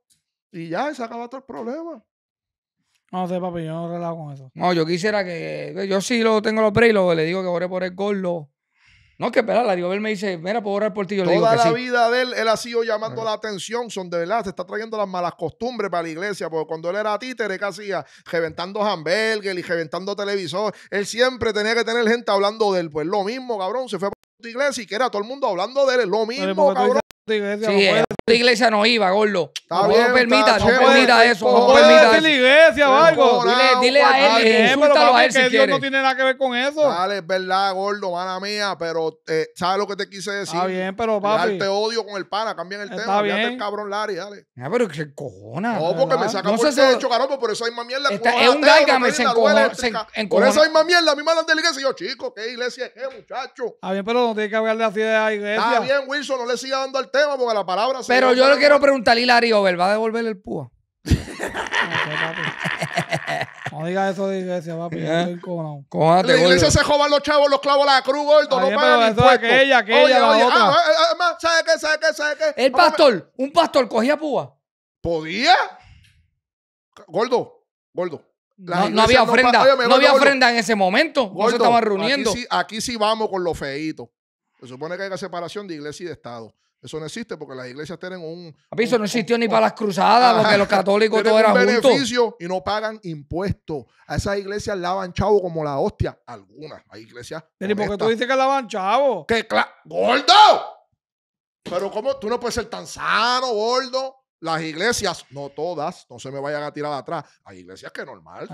Y ya, se acaba todo el problema. No sé, papi, yo no relajo con eso. No, yo quisiera que. Yo sí lo tengo los lo le digo que ore por el gordo no, que espera. la digo, él me dice, mira, puedo orar por ti. Toda la vida de él, él ha sido llamando la atención, son de verdad, se está trayendo las malas costumbres para la iglesia, porque cuando él era títere, ¿qué hacía? Reventando hamburgues y reventando televisor. Él siempre tenía que tener gente hablando de él. Pues lo mismo, cabrón, se fue a tu iglesia y que era todo el mundo hablando de él, lo mismo, cabrón la iglesia no iba, gordo. no bien, permita, no chévere, permita eso. No, no permita eso. la iglesia o algo. Dile, dile a él, insultalo a él si quiere. Dios no tiene nada que ver con eso. Dale, es verdad, gordo, mala mía, pero eh, ¿sabes lo que te quise decir? Está bien, pero papi. Darte este odio con el pana, cambian el Está tema. Bien. el cabrón Larry, dale. Ah, pero qué cojona. No, porque me saca por el techo, caramba, pero esa misma mierda. Este es un gárgame, se Por esa misma mierda, a mí me hablan de la iglesia. yo, chico, ¿qué iglesia es, qué, muchacho? Está bien, pero no tiene que hablarle así de la iglesia. Está bien, Wilson, no le siga dando al tema porque la palabra se pero yo le quiero preguntar, a Over, ¿va a devolver el púa? No digas eso de iglesia, papi. ¿Eh? a la iglesia se joban los chavos, los clavos, la cruz, gordo. Ay, no pagan impuestos. aquella, ah, ah, ah, ¿sabe qué, sabe qué, sabe qué? El pastor, un pastor cogía púa. ¿Podía? Gordo, gordo. No, había ofrenda, no, había ofrenda en ese momento. no se estaban reuniendo. Aquí sí, vamos con lo feitos. Se supone que hay una separación de iglesia y de Estado. Eso no existe porque las iglesias tienen un. Papi, eso no existió ni para las cruzadas, porque ah, los católicos todos eran un beneficio y no pagan impuestos. A esas iglesias lavan chavo como la hostia. Algunas. Hay iglesias. Pero ¿por tú dices que lavan chavo? ¡Que ¡Gordo! Pero ¿cómo? Tú no puedes ser tan sano, gordo. Las iglesias, no todas, no se me vayan a tirar atrás. Hay iglesias que normal.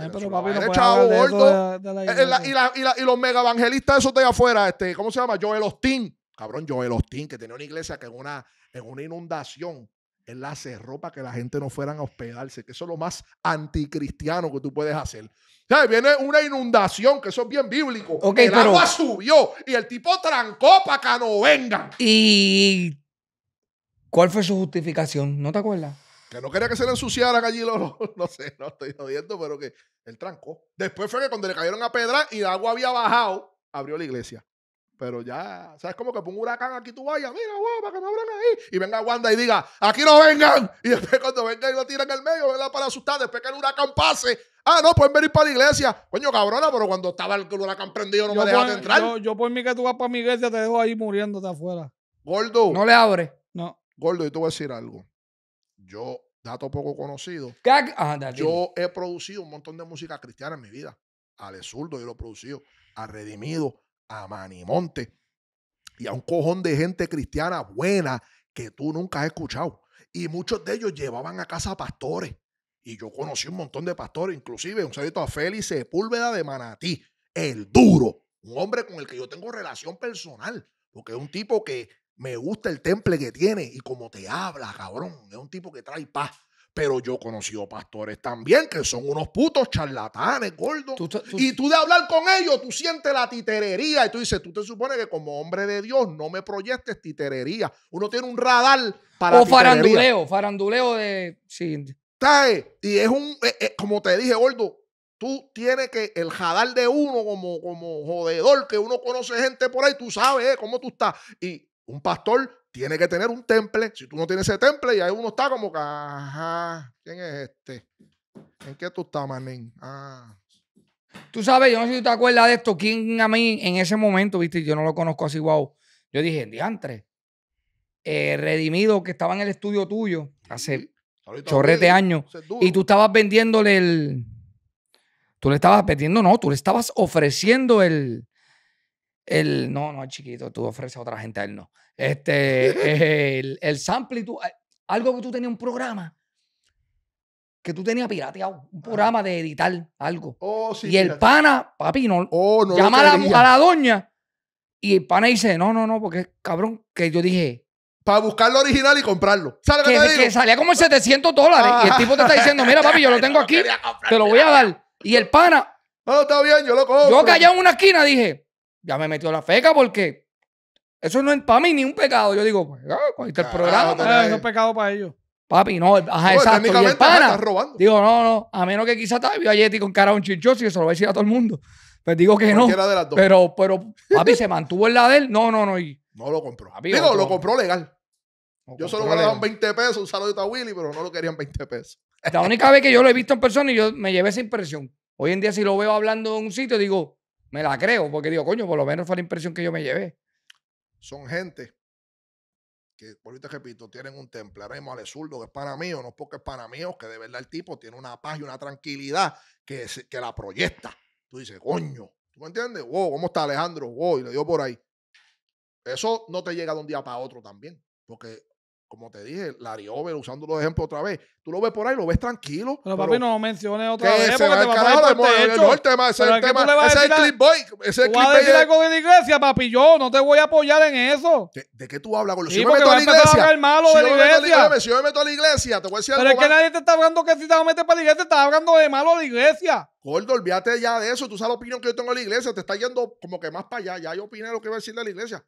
chavo, gordo. y, los mega evangelistas esos de afuera, este, ¿cómo se llama? Joel Ostín. Cabrón, Joel Austin, que tenía una iglesia que en una, en una inundación, él la cerró para que la gente no fueran a hospedarse, que eso es lo más anticristiano que tú puedes hacer. ¿Sabes? Viene una inundación, que eso es bien bíblico. el agua subió y el tipo trancó para que no vengan. ¿Y cuál fue su justificación? ¿No te acuerdas? Que no quería que se le ensuciaran allí (laughs) no sé, no estoy jodiendo, pero que él trancó. Después fue que cuando le cayeron a pedra y el agua había bajado, abrió la iglesia. Pero ya, sabes sea, como que pongo un huracán aquí tú vayas, mira, guau, para que no abran ahí. Y venga Wanda y diga, aquí no vengan. (laughs) Y después cuando venga y lo tiran en el medio, ¿verdad? para asustar, después que el huracán pase. Ah, no, pueden venir para la iglesia. Coño, cabrona, pero cuando estaba el huracán prendido no me dejaste entrar. Yo, yo, por mí que tú vas para mi iglesia, te dejo ahí muriéndote afuera. Gordo. No le abres. No. Gordo, y te voy a decir algo. Yo, dato poco conocido. Ah, yo he producido un montón de música cristiana en mi vida. Al Zurdo yo lo he producido. A Redimido a Manimonte y a un cojón de gente cristiana buena que tú nunca has escuchado. Y muchos de ellos llevaban a casa pastores. Y yo conocí un montón de pastores, inclusive un saludo a Félix Sepúlveda de Manatí, el duro, un hombre con el que yo tengo relación personal, porque es un tipo que me gusta el temple que tiene y como te habla, cabrón, es un tipo que trae paz. Pero yo he conocido pastores también que son unos putos charlatanes, gordo. y tú de hablar con ellos, tú sientes la titerería. Y tú dices, tú te supones que como hombre de Dios no me proyectes titerería. Uno tiene un radar para. O faranduleo, faranduleo de. Sí. Y es un. Eh, eh, como te dije, gordo, tú tienes que el radar de uno como, como jodedor, que uno conoce gente por ahí, tú sabes ¿eh? cómo tú estás. Y un pastor tiene que tener un temple. Si tú no tienes ese temple, y ahí uno está como ¿quién es este? ¿En qué tú estás, manín? Ah". Tú sabes, yo no sé si tú te acuerdas de esto, quién a mí en ese momento, viste, yo no lo conozco así, wow. Yo dije, diantre, eh, redimido que estaba en el estudio tuyo hace chorrete años y tú estabas vendiéndole el... Tú le estabas vendiendo, no, tú le estabas ofreciendo el, el, no, no, chiquito, tú ofreces a otra gente, a él no. Este, el, el sample, tú, algo que tú tenías un programa que tú tenías pirateado, un programa de editar algo. Oh, sí, y el pana, papi, no, oh, llama a la, doña y el pana dice, no, no, no, porque cabrón, que yo dije... Para buscar lo original y comprarlo. que, salía como en 700 dólares. Y el tipo te está ah. diciendo, mira, papi, yo lo (laughs) tengo aquí, te lo voy a dar. Y el pana... No, está bien, yo lo cojo. Yo callado en una esquina dije, ya me metió la feca porque eso no es para mí ni un pecado. Yo digo, pues, está el programa. no es pecado para ellos. Papi, no, ajá, no, exacto. Y el pana, digo, no, no, a menos que quizá te vio a Yeti con cara de un chinchoso y eso lo va a decir a todo el mundo. Pues digo que no. Pero, pero, papi, se mantuvo en la de él. No, no, no. no lo compró. Papi, digo, lo compró legal. yo solo me le daban 20 pesos, un saludo a Willy, pero no lo querían 20 pesos. La única vez que yo lo he visto en persona y yo me llevé esa impresión. Hoy en día, si lo veo hablando en un sitio, digo, me la creo, porque digo, coño, por lo menos fue la impresión que yo me llevé. Son gente que, ahorita repito, tienen un templarismo al que es para o no es porque es para mío, que de verdad el tipo tiene una paz y una tranquilidad que, que la proyecta. Tú dices, coño, ¿tú me entiendes? Wow, ¿cómo está Alejandro? Wow, y le dio por ahí. Eso no te llega de un día para otro también, porque como te dije, la Over, usando los ejemplos otra vez, tú lo ves por ahí, lo ves tranquilo. Pero, papi, no lo menciones otra vez. Porque se va a ese es el tema, ese es el clip boy. Ese es el clip boy a algo de la iglesia, papi, yo no te voy a apoyar en eso. ¿De, qué tú hablas? Con si yo me meto a la iglesia, si yo me meto a la iglesia, te voy a decir pero es que nadie te está hablando que si te vas a meter para la iglesia, te está hablando de malo a la iglesia. Gordo, olvídate ya de eso. Tú sabes la opinión que yo tengo de la iglesia. Te está yendo como que más para allá. Ya yo opiné lo que iba a decir de la iglesia.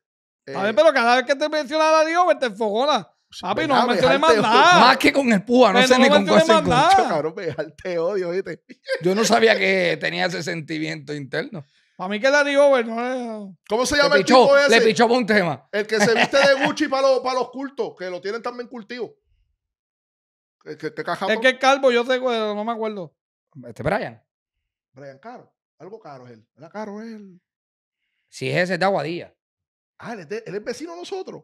a ver, eh, pero cada vez que te mencionas a la Dios, te enfogona. Pues, no me más que con el no sé ni con cuál se cabrón, odio, Yo no sabía que tenía ese sentimiento interno. A mí que la dio, no ¿Cómo se llama el tipo ese? Le pichó por un tema. El que se viste de (laughs) Gucci para los cultos, que lo tienen también cultivo. es que es calvo, yo no me acuerdo. Este Brian. Brian Caro. Algo caro es él. Era caro él. Si es ese, es de Aguadilla. Ah, él es, es vecino nosotros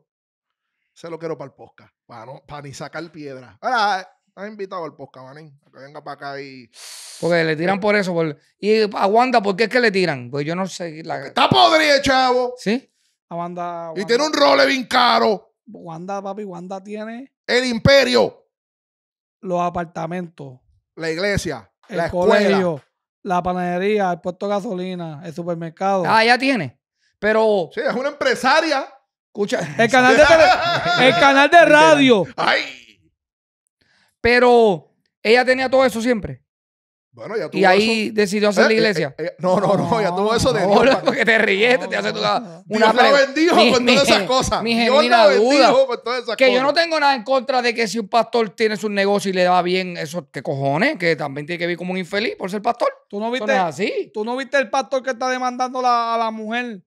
se lo quiero para el posca. para, no, ni sacar piedra. Ahora, ha invitado al Posca, manín, que venga para acá y... Porque le tiran eh por eso. Y a Wanda, ¿por qué es que le tiran? Porque yo no sé. Está podrido, chavo. Sí. A Wanda, Y tiene un role bien caro. Wanda, papi, Wanda tiene. El imperio. Los apartamentos. La iglesia. El la escuela. colegio. La panadería. El puerto de gasolina. El supermercado. Ah, ya tiene. Pero. Sí, es una empresaria. Escucha. El canal de, el (laughs) canal de radio. Ay. Pero ella tenía todo eso siempre. Bueno, ya tuvo Y ahí decidió hacer eh, la eh, iglesia. Eh, no, no, no, ya tuvo eso de no, porque te ríes, te, hace tu una Dios la bendijo con todas esas cosas. Mi Dios la con todas esas que cosas. Que yo no tengo nada en contra de que si un pastor tiene su negocio y le va bien, eso, ¿qué cojones? Que también tiene que vivir como un infeliz por ser pastor. ¿Tú no viste, así. ¿tú no viste el pastor que está demandando a la mujer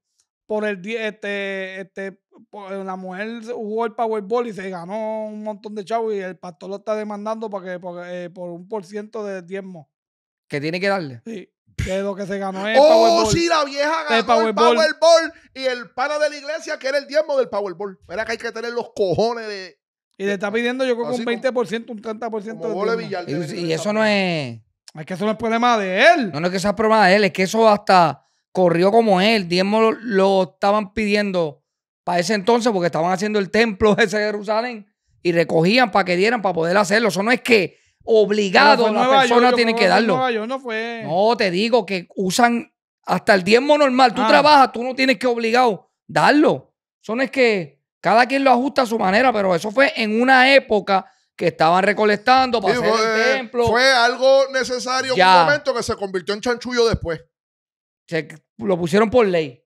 por el, este, este pues, la mujer jugó el Powerball y se ganó un montón de chavos y el pastor lo está demandando eh, por, un por ciento de diezmo. ¿Que tiene que darle? Sí. Que lo que se ganó es. Oh, sí, la vieja ganó el Powerball. y el pana de la iglesia que era el diezmo del Powerball. Era que hay que tener los cojones de. Y le está pidiendo, yo creo un 20%, un 30% como de. y, eso no es. Es que eso no es problema de él. No, no es que sea problema de él, es que eso hasta corrió como él. Diezmo lo estaban pidiendo para ese entonces porque estaban haciendo el templo (laughs) ese de Jerusalén y recogían para que dieran para poder hacerlo. Eso no es que obligado la persona tiene que darlo. no, fue... no, te digo que usan hasta el diezmo normal. Tú ah. trabajas, tú no tienes que obligado darlo. Eso no es que cada quien lo ajusta a su manera, pero eso fue en una época que estaban recolectando para hacer el templo. Fue algo necesario en un momento que se convirtió en chanchullo después. Se, lo pusieron por ley.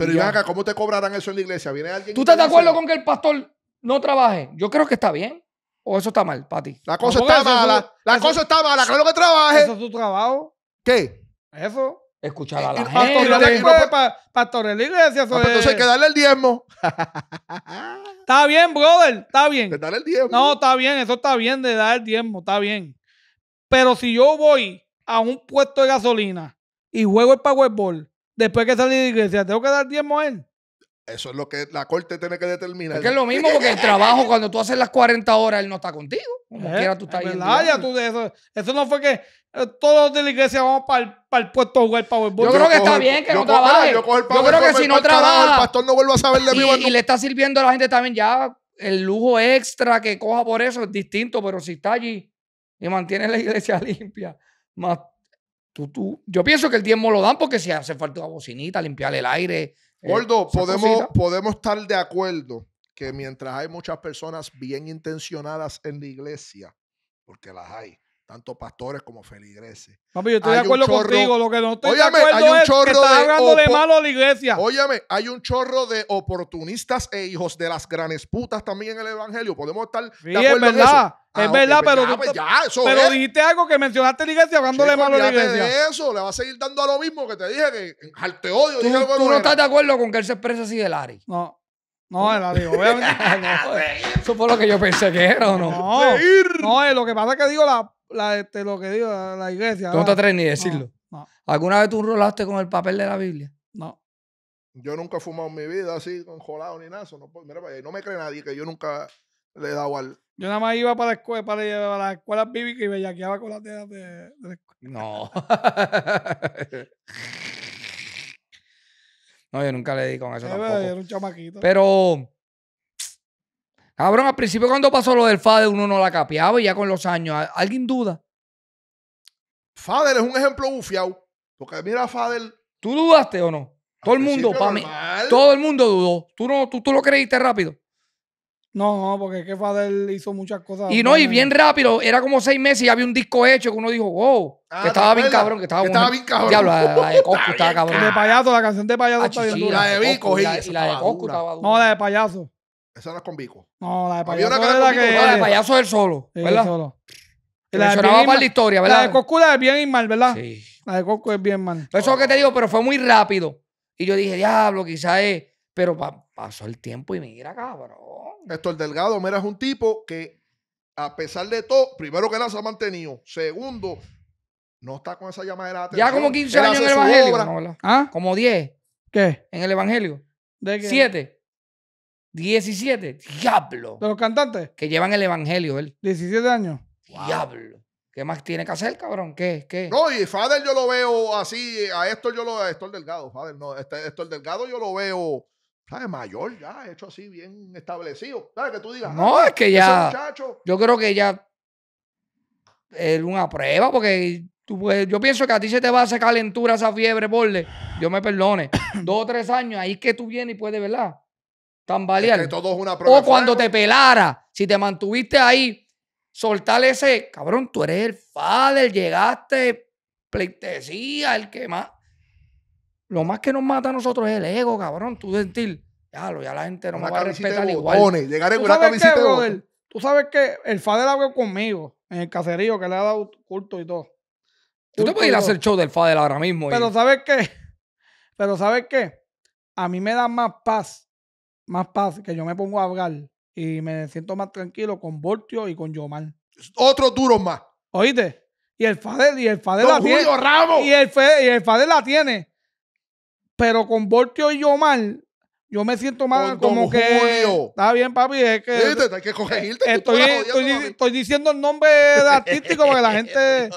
Pero yo acá, ¿cómo te cobrarán eso en la iglesia? ¿Tú estás de acuerdo con que el pastor no trabaje? Yo creo que está bien. ¿O eso está mal, Pati? La cosa está mala. la cosa está mala. Claro que trabaje. Eso es tu trabajo. ¿Qué? Eso. Escuchar a eh, la gente. Pastor en la iglesia. Ah, pues entonces hay que darle el diezmo. (laughs) está bien, brother. Está bien. darle el diezmo. No, está bien. Eso está bien de dar el diezmo. Está bien. Pero si yo voy a un puesto de gasolina y juego el Powerball después que salí de la iglesia, ¿tengo que dar tiempo a él? Eso es lo que la corte tiene que determinar. Es que es lo mismo porque el trabajo, cuando tú haces las 40 horas, él no está contigo. Como eh, quiera tú estás es tú de eso, eso no fue que eh, todos de la iglesia vamos para el, puesto a jugar Powerball. Yo, yo creo que está bien que no ah, trabaje. Yo, creo que si no trabaja. El pastor no vuelve a saber de mí. y le está sirviendo a la gente también ya el lujo extra que coja por eso es distinto, pero si está allí y mantiene la iglesia (laughs) limpia, más yo pienso que el tiempo lo dan porque si hace falta una bocinita, limpiar el aire. Eh, Gordo, podemos, podemos estar de acuerdo que mientras hay muchas personas bien intencionadas en la iglesia, porque las hay, tanto pastores como feligreses. Papi, yo estoy de acuerdo contigo, lo que no estoy de acuerdo hay un es chorro que está hablando de malo a la iglesia. Óyame, hay un chorro de oportunistas e hijos de las grandes putas también en el evangelio, podemos estar de acuerdo ah, es verdad. En pues pues eso. es verdad, pero, pero dijiste algo que mencionaste la iglesia hablándole malo a la iglesia. De eso, le va a seguir dando a lo mismo que te dije, que te odio. Tú, dije tú no estás de acuerdo con que él se expresa así de Larry. No. No, el digo, (laughs) eso fue lo que yo pensé que era, ¿o no? No, no eh, lo que pasa es que digo, la este, lo que digo, la, la iglesia. no te atreves ni a decirlo? ¿Alguna vez tú rolaste con el papel de la Biblia? No. Yo nunca he fumado en mi vida así, con ni nada. No, me cree nadie que yo nunca le he dado al. Yo nada más iba para la escuela, para, para las escuelas bíblicas y bellaqueaba con las de, No. (laughs) no, yo nunca le di con eso. Eh, tampoco. Era un chamaquito. Pero Cabrón, al principio cuando pasó lo del Fader, uno no la capeaba y ya con los años. ¿Alguien duda? Fader es un ejemplo bufiao. Porque mira, Fader. ¿Tú dudaste o no? Todo el mundo, para mí. Todo el mundo dudó. Tú, no, tú, lo creíste rápido. No, porque es que Fader hizo muchas cosas. Y no, y bien rápido, era como seis meses y había un disco hecho que uno dijo, wow, ah, que estaba bien cabrón, que estaba, bien cabrón. Diablo, la, de (laughs) Coscu estaba cabrón. De payaso, la canción de payaso estaba está bien dura. La de Vico, y, la de Coscu estaba dura. No, la de payaso. Esa no con Vico. No, la de payaso. La de payaso es el solo. ¿Verdad? Solo. La de para la historia, ¿verdad? La de es bien y mal, ¿verdad? Sí. La de Coscu es bien mal. Eso es lo que te digo, pero fue muy rápido. Y yo dije, diablo, quizás es. Pero pasó el tiempo y mira, cabrón. el Delgado, mira, es un tipo que, a pesar de todo, primero que nada se ha mantenido. Segundo, no está con esa llamada De ya como 15 años en el Evangelio. ¿Ah? Como 10. ¿Qué? En el Evangelio. ¿De qué? 7. 17. Diablo. De los cantantes. Que llevan el evangelio él. 17 años. Diablo. ¿Qué más tiene que hacer, cabrón? ¿Qué? ¿Qué? No, y Fader yo lo veo así. A esto yo lo a Héctor Delgado. Fader, no. esto el Delgado yo lo veo. ¿Sabes? Mayor ya, hecho así, bien establecido. ¿Sabes? Que tú digas. No, ah, es que ya. yo creo que ya. Es una prueba, porque yo pienso que a ti se te va a hacer calentura esa fiebre, porle Yo me perdone. (coughs) Dos o tres años, ahí que tú vienes y puedes, ¿verdad? tambalear. o cuando te pelara, si te mantuviste ahí, soltale ese, cabrón, tú eres el father, llegaste, pleitesía, el que más. Lo más que nos mata a nosotros es el ego, cabrón. Tú sentir, ya, ya la gente no me va a respetar igual. llegar una camiseta Tú sabes que el father habló conmigo en el caserío, que le ha dado culto y todo. Tú te puedes ir a hacer show del Fadel ahora mismo. Pero ¿sabes qué? (laughs) Pero ¿sabes qué? A mí me da más paz más paz, que yo me pongo a hablar y me siento más tranquilo con Voltio y con Yomar. otro duro más. ¿Oíste? Y el Fadel, y el Fadel la tiene. Y el, Fadel, y el Fadel la tiene. Pero con Voltio y Yomar, yo me siento más como que. Está bien, papi, es que. Hay que Estoy, estoy, diciendo el nombre artístico porque la (laughs) gente.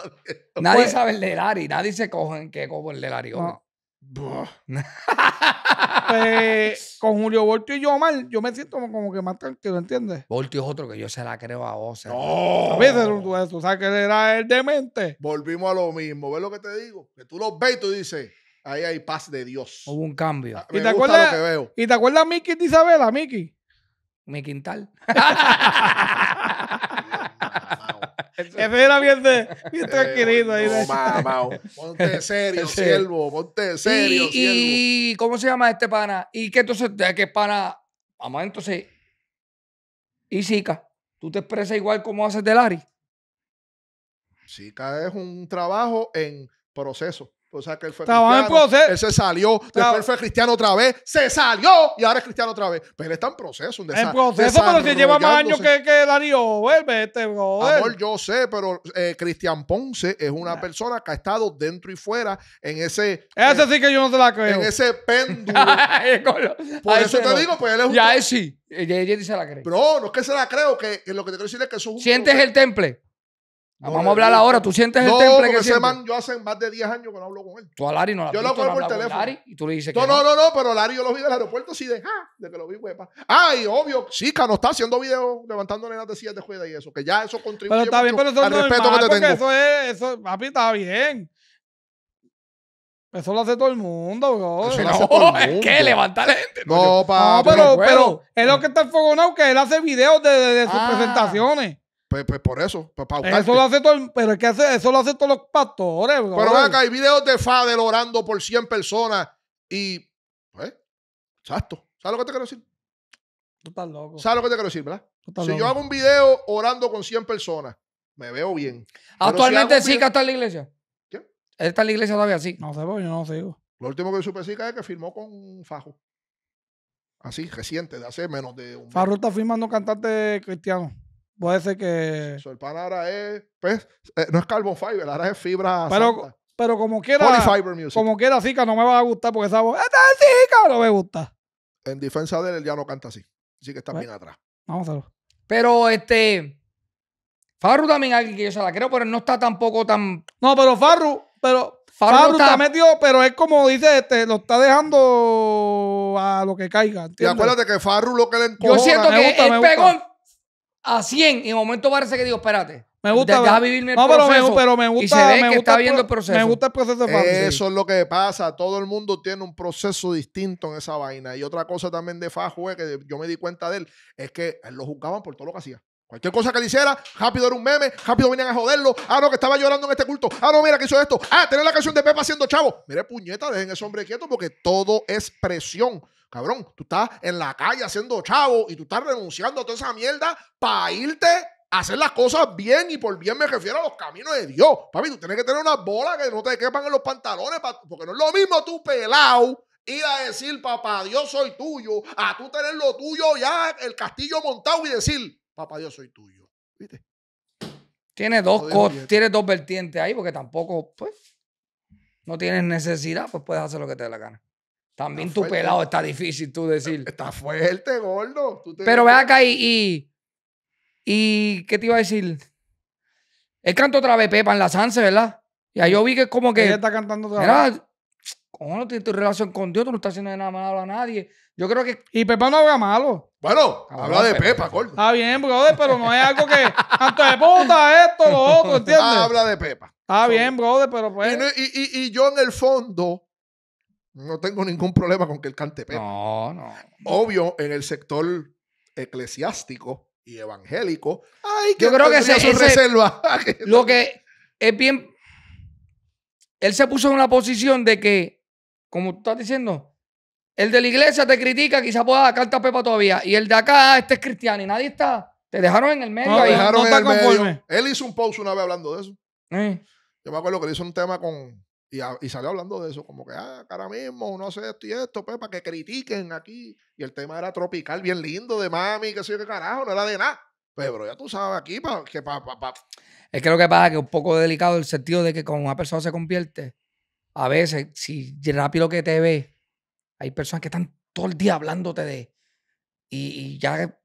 nadie pues sabe el de Lari, nadie se coge en que como el de Lari. No. Pues, con Julio Voltio y yo mal, yo me siento como que más tranquilo, ¿entiendes? Voltio es otro que yo se la creo a vos. Eh. No. ¿Sabes? Tú que era el demente. Volvimos a lo mismo. ¿Ves lo que te digo? Que tú los ves y tú dices, ahí hay paz de Dios. Hubo un cambio. Ah, ¿Y, te acuerdas, lo ¿Y te acuerdas Mickey de Isabela, Mickey? Mi quintal. (laughs) (laughs) Ese era bien, de, eh, bien tranquilito ahí. No, ponte (laughs) serio, siervo, ponte serio, siervo. ¿Y cómo se llama este pana? ¿Y qué entonces, qué pana? Vamos entonces, y Zika, ¿tú te expresas igual como haces de Lari? Zika es un trabajo en proceso. O sea que él fue cristiano. en proceso. Él se salió. Después fue cristiano otra vez. Se salió. Y ahora es cristiano otra vez. Pero él está en proceso. Un En proceso, pero si lleva más años que, que Darío, vuelve este, Amor, yo sé, pero eh, Cristian Ponce es una persona que ha estado dentro y fuera en ese, Ese eh, sí que yo no te la creo. en ese péndulo. (laughs) Por eso te digo, pues él es un. Ya es sí. Ella, ella dice la cree. Bro, no es que se la creo, que, lo que te quiero decir es que eso es Sientes el temple. Vamos a hablar ahora. ¿Tú sientes el temple que ese man, yo hace más de 10 años que no hablo con él. Tú a Larry no la Yo lo hablo por teléfono. Larry, y tú le dices no, que no, no, no, pero Larry yo lo vi del aeropuerto sí de, de que lo vi, huepa. Pues, Ay, obvio, sí, no está haciendo videos levantando nenas de sillas de juega y eso, que ya eso contribuye pero está bien, pero eso al respeto que te tengo. Eso es, papi, está bien. Eso lo hace todo el mundo, bro. Eso no, hace (laughs) es que levantar gente. No, papi, pero, pero, es lo que está enfogonado, que él hace videos de, sus ah. presentaciones. Pues, pues, por eso, pues Eso lo hace todo pero es eso lo hace todos los pastores. Pero vean acá hay videos de Fadel orando por 100 personas y pues, exacto. ¿Sabes lo que te quiero decir? Tú estás loco. ¿Sabes lo que te quiero decir, verdad? Si yo hago un video orando con 100 personas, me veo bien. Actualmente Sica está en la iglesia. ¿Qué? Está en la iglesia todavía así. No sé, yo no sigo. Lo último que supe Sica es que firmó con Fajo. Así, reciente, de hace menos de un mes. Fajo está firmando cantante cristiano. Puede ser que. Su pan ahora es. Pues, eh, no es carbon fiber, ahora es fibra. Pero, pero como quiera. Polyfiber music. Como quiera, Zika no me va a gustar porque esa voz. ¡Esta es No me gusta. En defensa de él, ya no canta así. Así que está pues, bien atrás. Vamos a verlo. Pero este. Farru también alguien que yo se la creo, pero no está tampoco tan. No, pero Farru, pero. Farru, está... metido, pero es como dice este, lo está dejando a lo que caiga. Y acuérdate que Farru lo que le encojona. Yo siento que él pegó a 100 y en momento parece que digo, espérate. Me gusta. Deja vivirme el no, proceso. Pero me, pero me gusta. Y se ve que está viendo el proceso. Me gusta el proceso Eso es lo que pasa. Todo el mundo tiene un proceso distinto en esa vaina. Y otra cosa también de Fajo que yo me di cuenta de él, es que él lo juzgaban por todo lo que hacía. Cualquier cosa que le hiciera, rápido era un meme, rápido venían a joderlo. Ah, no, que estaba llorando en este culto. Ah, no, mira que hizo esto. Ah, tener la canción de Pepa haciendo chavo. Mire, puñeta, dejen ese hombre quieto porque todo es presión. Cabrón, tú estás en la calle haciendo chavo y tú estás renunciando a toda esa mierda para irte a hacer las cosas bien y por bien me refiero a los caminos de Dios. Papi, tú tienes que tener una bola que no te quepan en los pantalones porque no es lo mismo tú pelado ir a decir, papá Dios soy tuyo, a tú tener lo tuyo ya el castillo montado y decir, papá Dios soy tuyo. ¿Viste? Tiene dos, tiene dos vertientes ahí porque tampoco, pues, no tienes necesidad, pues puedes hacer lo que te dé la gana. También tu pelado está difícil tú decir. Está fuerte, gordo. Pero ve acá y, y, ¿Qué te iba a decir? Él cantó otra vez Pepa en la Sanse, ¿verdad? Y ahí yo vi que es como que. Él está cantando otra vez. ¿Cómo no tienes tu relación con Dios? Tú no estás haciendo nada malo a nadie. Yo creo que. Y Pepa no habla malo. Bueno, habla de Pepa, gordo. Está bien, brother, pero no es algo que. Antes de puta, esto, lo otro, (laughs) ¿entiendes? habla de Pepa. Está bien, brother, pero pues. Y, y, y, yo en el fondo no tengo ningún problema con que él cante pepa. No, no. Obvio, en el sector eclesiástico y evangélico, que yo creo que se reserva. (laughs) lo que es bien. Él se puso en una posición de que, como tú estás diciendo, el de la iglesia te critica, quizá pueda cantar pepa todavía. Y el de acá, este es cristiano y nadie está. Te dejaron en el medio. No, Dejaron el medio. Él hizo un post una vez hablando de eso. Eh. Yo me acuerdo que le hizo un tema con, y, salió hablando de eso, como que, ah, ahora mismo, no sé esto y esto, pues, para que critiquen aquí. Y el tema era tropical, bien lindo, de mami, qué sé yo, qué carajo, no era de nada. Pero pues, ya tú sabes aquí, pa, que pa, pa, Es que lo que pasa es que es un poco delicado el sentido de que cuando una persona se convierte, a veces, si rápido que te ve, hay personas que están todo el día hablándote de. Y, ya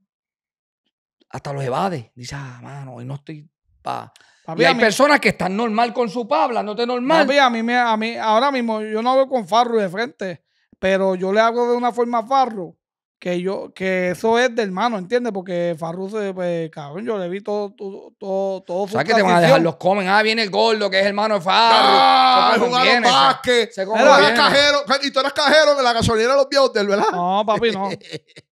hasta los evades. Dices, ah, mano, hoy no estoy para y hay personas que están normal con su no te normal. a mí, a mí, ahora mismo, yo no veo con Farro de frente, pero yo le hago de una forma a Farro que yo que eso es de hermano, ¿entiendes? Porque farro se, pues, cabrón, yo le vi todo, todo, todo, todo ¿Sabes que te van a dejar los comen? Ah, viene el gordo, que es hermano de farro. Ah, se jugaron básquet. cajero, y tú eras cajero de la gasolina de los viejos del, ¿verdad? No, papi, no. (laughs)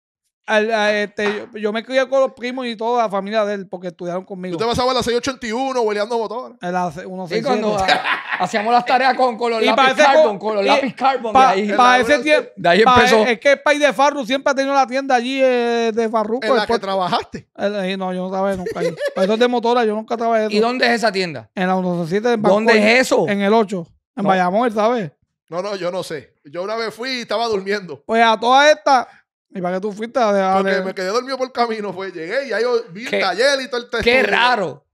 Este, yo, me crié con los primos y toda la familia de él porque estudiaron conmigo. Tú te pasaba en la 681 boleando motores? En la 167. Y cuando (laughs) hacíamos las tareas con, color los lápiz carbon, con los lápiz carbon. ahí, ese tiempo, empezó. Es, que el país de Farru siempre ha tenido la tienda allí eh, de Farruco. ¿En pues, la que pues, trabajaste? Eh, no, yo no sabía nunca ahí. eso es de motora, yo nunca trabajé. ¿Y dónde es esa tienda? En la 167. ¿Dónde es eso? En el 8. En no. ¿sabes? No, no, yo no sé. Yo una vez fui y estaba durmiendo. Pues a toda esta. ¿Y para qué tú fuiste a dejar? Porque me quedé dormido por el camino, fue. Llegué y ahí yo vi el taller y todo el texto. ¡Qué raro!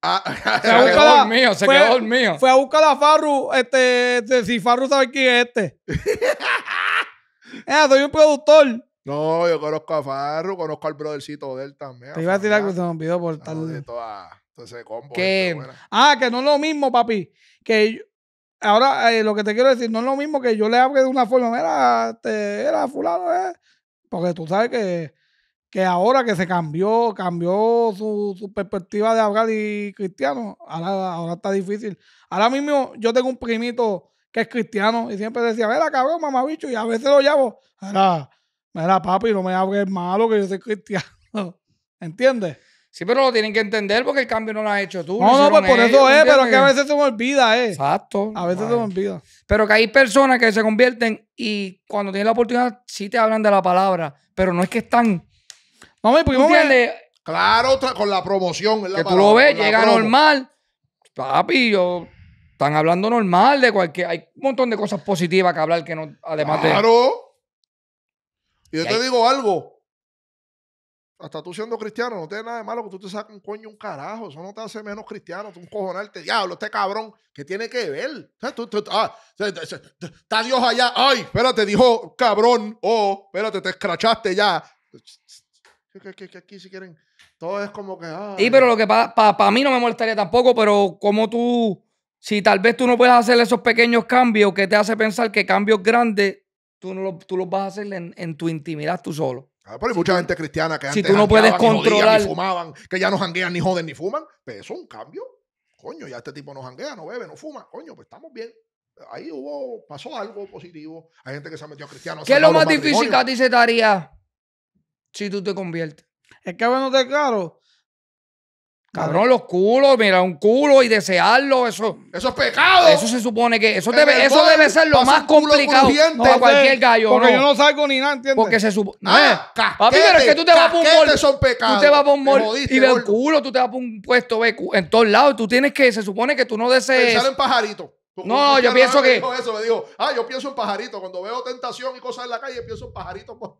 Ah, (laughs) se, quedó dormido, se quedó dormido. Fue a buscar a Farru, este, si Farru sabe quién es este. (laughs) eh, soy un productor. No, yo conozco a Farru, conozco al brodercito de él también. Te iba a tirar que se me olvidó por tal. Entonces, combo. Que, ah, que no es lo mismo, papi. Que yo, ahora eh, lo que te quiero decir, no es lo mismo que yo le hable de una forma, mira, este, era fulano, eh. Porque tú sabes que, ahora que se cambió, cambió su, perspectiva de hablar y cristiano, ahora, ahora está difícil. Ahora mismo yo tengo un primito que es cristiano y siempre decía, mira cabrón, mamá mamabicho, y a veces lo llamo, mira, mira papi, no me hables malo que yo soy cristiano, (laughs) ¿entiendes? Sí, pero lo tienen que entender porque el cambio no lo has hecho tú. No, no, pues por eso es, pero es que a veces se me olvida, eh. Exacto. A veces se me olvida. Pero que hay personas que se convierten y cuando tienen la oportunidad sí te hablan de la palabra, pero no es que están... Mami, porque entiendes? Claro, con la promoción. que tú lo ves, llega normal. Papi, yo están hablando normal de cualquier. Hay un montón de cosas positivas que hablar que no, además de. Claro. Y yo te digo algo hasta tú siendo cristiano, no tiene nada de malo que tú te saques un coño un carajo. Eso no te hace menos cristiano. Tú un cojonarte, diablo, este cabrón, ¿qué tiene que ver? está Dios allá. Ay, espérate, dijo cabrón. Oh, espérate, te escrachaste ya. aquí si quieren, todo es como que. y ah, pero lo que para mí no me molestaría tampoco, pero como tú, si tal vez tú no puedes hacer esos pequeños cambios, que te hace pensar que cambios grandes tú, los, tú los vas a hacer en tu intimidad tú solo? Ah, pero hay mucha gente cristiana que si antes tú no puedes controlar. fumaban, que ya no janguean, ni joden, ni fuman. Pero pues eso es un cambio. Coño, ya este tipo no janguea, no bebe, no fuma. Coño, pues estamos bien. Ahí hubo, pasó algo positivo. Hay gente que se metido a cristiano. ¿Qué es lo más difícil que a ti se te si tú te conviertes? Es que, bueno, te claro, Cabrón, los culos, mira, un culo y desearlo, eso. Eso es pecado. Eso se supone que. Eso, debe, eso debe ser lo más complicado no, cualquier gallo. Porque yo no salgo ni nada, ¿entiendes? Porque se supone. Ah, es que tú te vas a un Son Tú te vas a un y de un culo, tú te vas a un puesto ve en todos lados. Tú tienes que. Se supone que tú no desees. Pensar en pajarito. No, yo pienso que. eso, me dijo, ah, yo pienso en pajarito. Cuando veo tentación y cosas en la calle, pienso en pajarito. (laughs)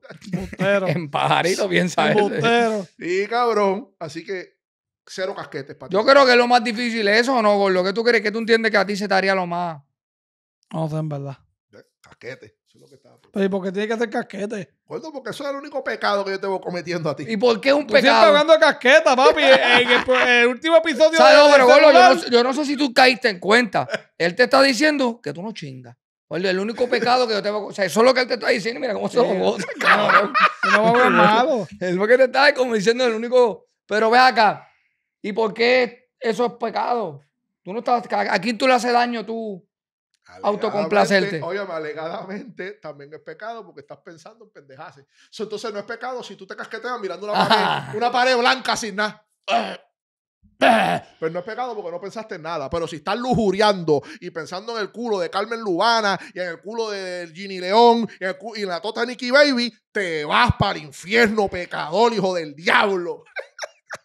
en pajarito piensa eso. Sí, cabrón. Así que cero casquetes para ti. Yo creo que lo más difícil es eso, ¿no, Gordo? ¿Qué tú crees? que tú entiendes que a ti se te haría lo más? No sé, en verdad. Casquete. Pero ¿y por qué tiene que hacer casquete? Gordo, porque eso es el único pecado que yo te voy cometiendo a ti. ¿Y por qué es un pecado? Siempre hablando de casqueta, papi. en, el, último episodio. ¿Sabes, de, pero yo, no, yo no, sé si tú caíste en cuenta. Él te está diciendo que tú no chingas. Gordo, el único pecado que yo te voy O sea, eso es lo que él te está diciendo. Mira cómo se lo goza, cabrón. No, no, va a ver (laughs) malo. Él que te está como diciendo el único. Pero ve acá. ¿Y por qué eso es pecado? Tú no estás, ¿A quién tú le haces daño tú autocomplacerte? Oye, alegadamente también es pecado porque estás pensando en pendejaces. Entonces no es pecado si tú te casqueteas mirando una, pared, (laughs) una pared blanca sin nada. (laughs) Pero pues no es pecado porque no pensaste en nada. Pero si estás lujuriando y pensando en el culo de Carmen Lubana y en el culo de Ginny León y en, y en la tota Nicky Baby, te vas para el infierno, pecador, hijo del diablo. (laughs) (laughs)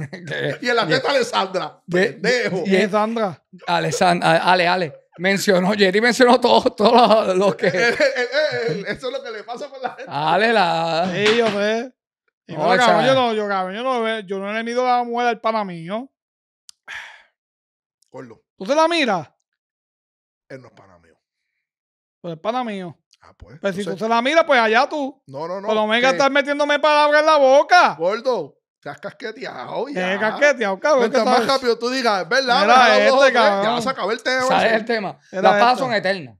Eh, y la atleta Alessandra. Y es Sandra. Alessandra, Ale, Ale. Mencionó, Jerry mencionó todos todo lo que. (laughs) Eh, eh, eso es lo que le pasa por la gente. Ale, la. Sí, yo sé. Y no, cabrón, yo no, yo no, le mido la mujer al pana mío. Corlo. ¿Tú se la miras? Él no es pana mío. Pues es pana mío. Ah, pues. Pero pues si tú se la miras, pues allá tú. No, no, no. Pero no venga a estar metiéndome palabras en la boca. Gordo, las has casqueteado ya. Te casqueteado, cabrón. más rápido tú digas, ¿verdad? Mira este, ya se a el tema. el tema? Las pajas son eternas.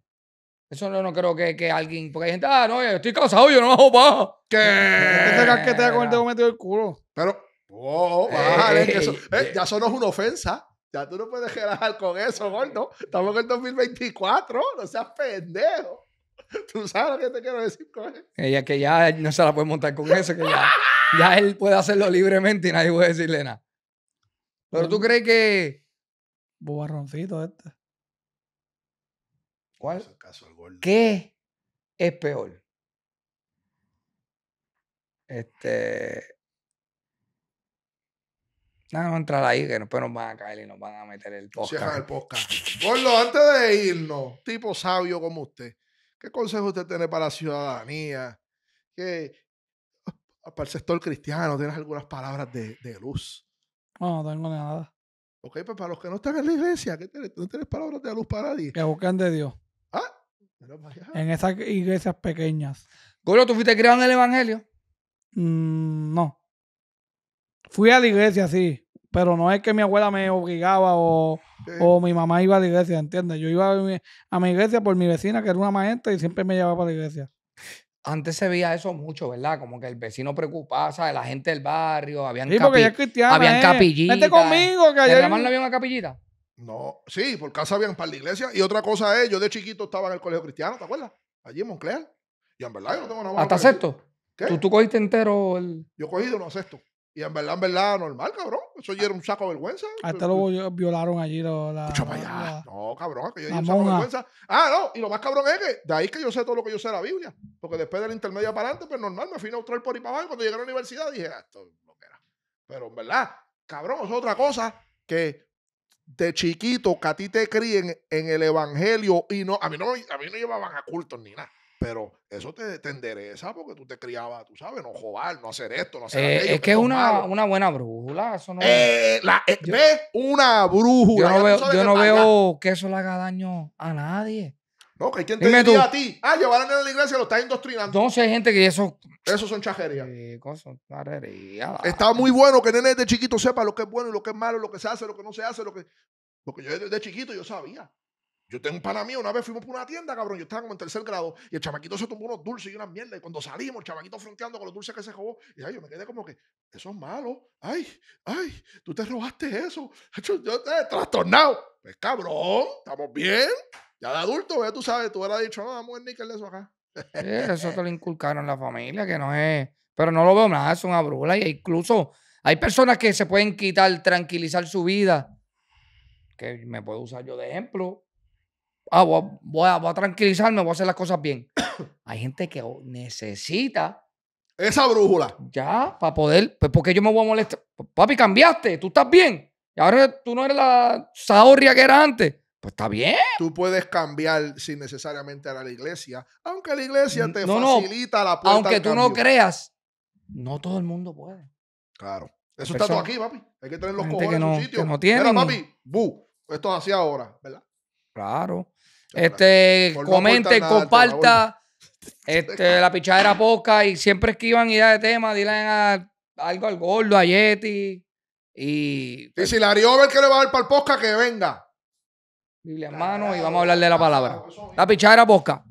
Eso no, no creo que, que, alguien. Porque hay gente, ah, no, yo estoy casado, yo no bajo paja. ¿Qué? Te casquetea con el dedo metido el culo. Pero, oh, oh vale. eso, eh, ya eso no es una ofensa. Ya tú no puedes quedar con eso, gordo. Estamos en el 2024, no seas pendejo. (laughs) ¿Tú sabes lo que te quiero decir con Ella que ya no se la puede montar con eso, que ya, él puede hacerlo libremente y nadie puede decirle nada. Pero tú crees que. Bobarroncito este. ¿Cuál? ¿Qué es peor? Este. nada no entrar ahí, que después nos van a caer y nos van a meter el podcast. Cierra el podcast. (laughs) antes de irnos, tipo sabio como usted, ¿Qué consejo usted tiene para la ciudadanía? ¿Qué, ah, para el sector cristiano, ¿tienes algunas palabras de, luz? No, no tengo nada. Ok, pues para los que no están en la iglesia, ¿qué tienes? ¿No tienes palabras de luz para nadie? Que buscan de Dios. Ah, en esas iglesias pequeñas. Goro, ¿tú fuiste criado en el Evangelio? Mm, no. Fui a la iglesia, sí. Pero no es que mi abuela me obligaba o, mi mamá iba a la iglesia, ¿entiendes? Yo iba a mi, iglesia por mi vecina, que era una maestra, y siempre me llevaba para la iglesia. Antes se veía eso mucho, ¿verdad? Como que el vecino preocupaba, ¿sabes? La gente del barrio, habían, sí, capi habían eh. capillitas. Vete conmigo, que ayer... no había una capillita? No, sí, por casa habían para la iglesia. Y otra cosa es, yo de chiquito estaba en el colegio cristiano, ¿te acuerdas? Allí en Moncler. Y en verdad yo no tengo nada más. ¿Hasta sexto? ¿Tú, cogiste entero el...? Yo cogí no uno a y en verdad, en verdad, normal, cabrón. Eso ya era un saco de vergüenza. Hasta este lo violaron allí. la, no, cabrón, que yo un saco de vergüenza. Ah, no, y lo más cabrón es que de ahí que yo sé todo lo que yo sé de la Biblia. Porque después del intermedio para adelante, pues normal, me fui a el por y para abajo. cuando llegué a la universidad dije, ah, esto no era. Pero en verdad, cabrón, es otra cosa que de chiquito que a ti te críen en el evangelio y no, a mí no, a mí no llevaban a cultos ni nada pero eso te, endereza porque tú te criabas, tú sabes, no joder, no hacer esto, no hacer eh, aquello. Es que es una, buena brújula. Eso eh, eh, Una brújula. Yo no veo, que, eso le haga daño a nadie. No, que hay quien te a ti, ah, llevar a la iglesia lo estás indoctrinando. Entonces hay gente que eso... Eso son chajerías. Sí, cosas, ah, está ah. muy bueno que nene de chiquito sepa lo que es bueno y lo que es malo, lo que se hace, lo que no se hace, lo que... Porque yo desde chiquito yo sabía. Yo tengo un pana una vez fuimos por una tienda, cabrón, yo estaba como en tercer grado, y el chamaquito se tomó unos dulces y unas mierdas, y cuando salimos, el chamaquito fronteando con los dulces que se robó, y ay, yo me quedé como que, eso es malo, ay, ay, tú te robaste eso, (laughs) yo, te trastornado. es pues, cabrón, estamos bien, ya de adulto, tú sabes, tú hubieras dicho, ah, vamos a níquel de eso acá. eso te lo inculcaron la familia, que no es, pero no lo veo nada, es una brula, y incluso hay personas que se pueden quitar, tranquilizar su vida, que me puedo usar yo de ejemplo, ah, voy, a, tranquilizarme, voy a hacer las cosas bien. (coughs) Hay gente que oh, necesita esa brújula. Ya, para poder. Pues, porque yo me voy a molestar? Papi, cambiaste, tú estás bien. Y ahora tú no eres la zahorria que era antes. Pues está bien. Tú puedes cambiar sin necesariamente ir a la iglesia, aunque la iglesia te facilita la puerta. Aunque tú no creas, no todo el mundo puede. Claro. Eso está todo aquí, papi. Hay que tener los cojones no, en su sitio. papi, esto es así ahora, ¿verdad? Claro. Este, comente, comparta. Este, la pichadera poca y siempre esquivan ideas de tema. Dile algo al gordo, a Yeti. Y. Y si la que le va a dar para el posca, que venga. Biblia en mano y vamos a hablar de la palabra. Pues, la pichadera posca.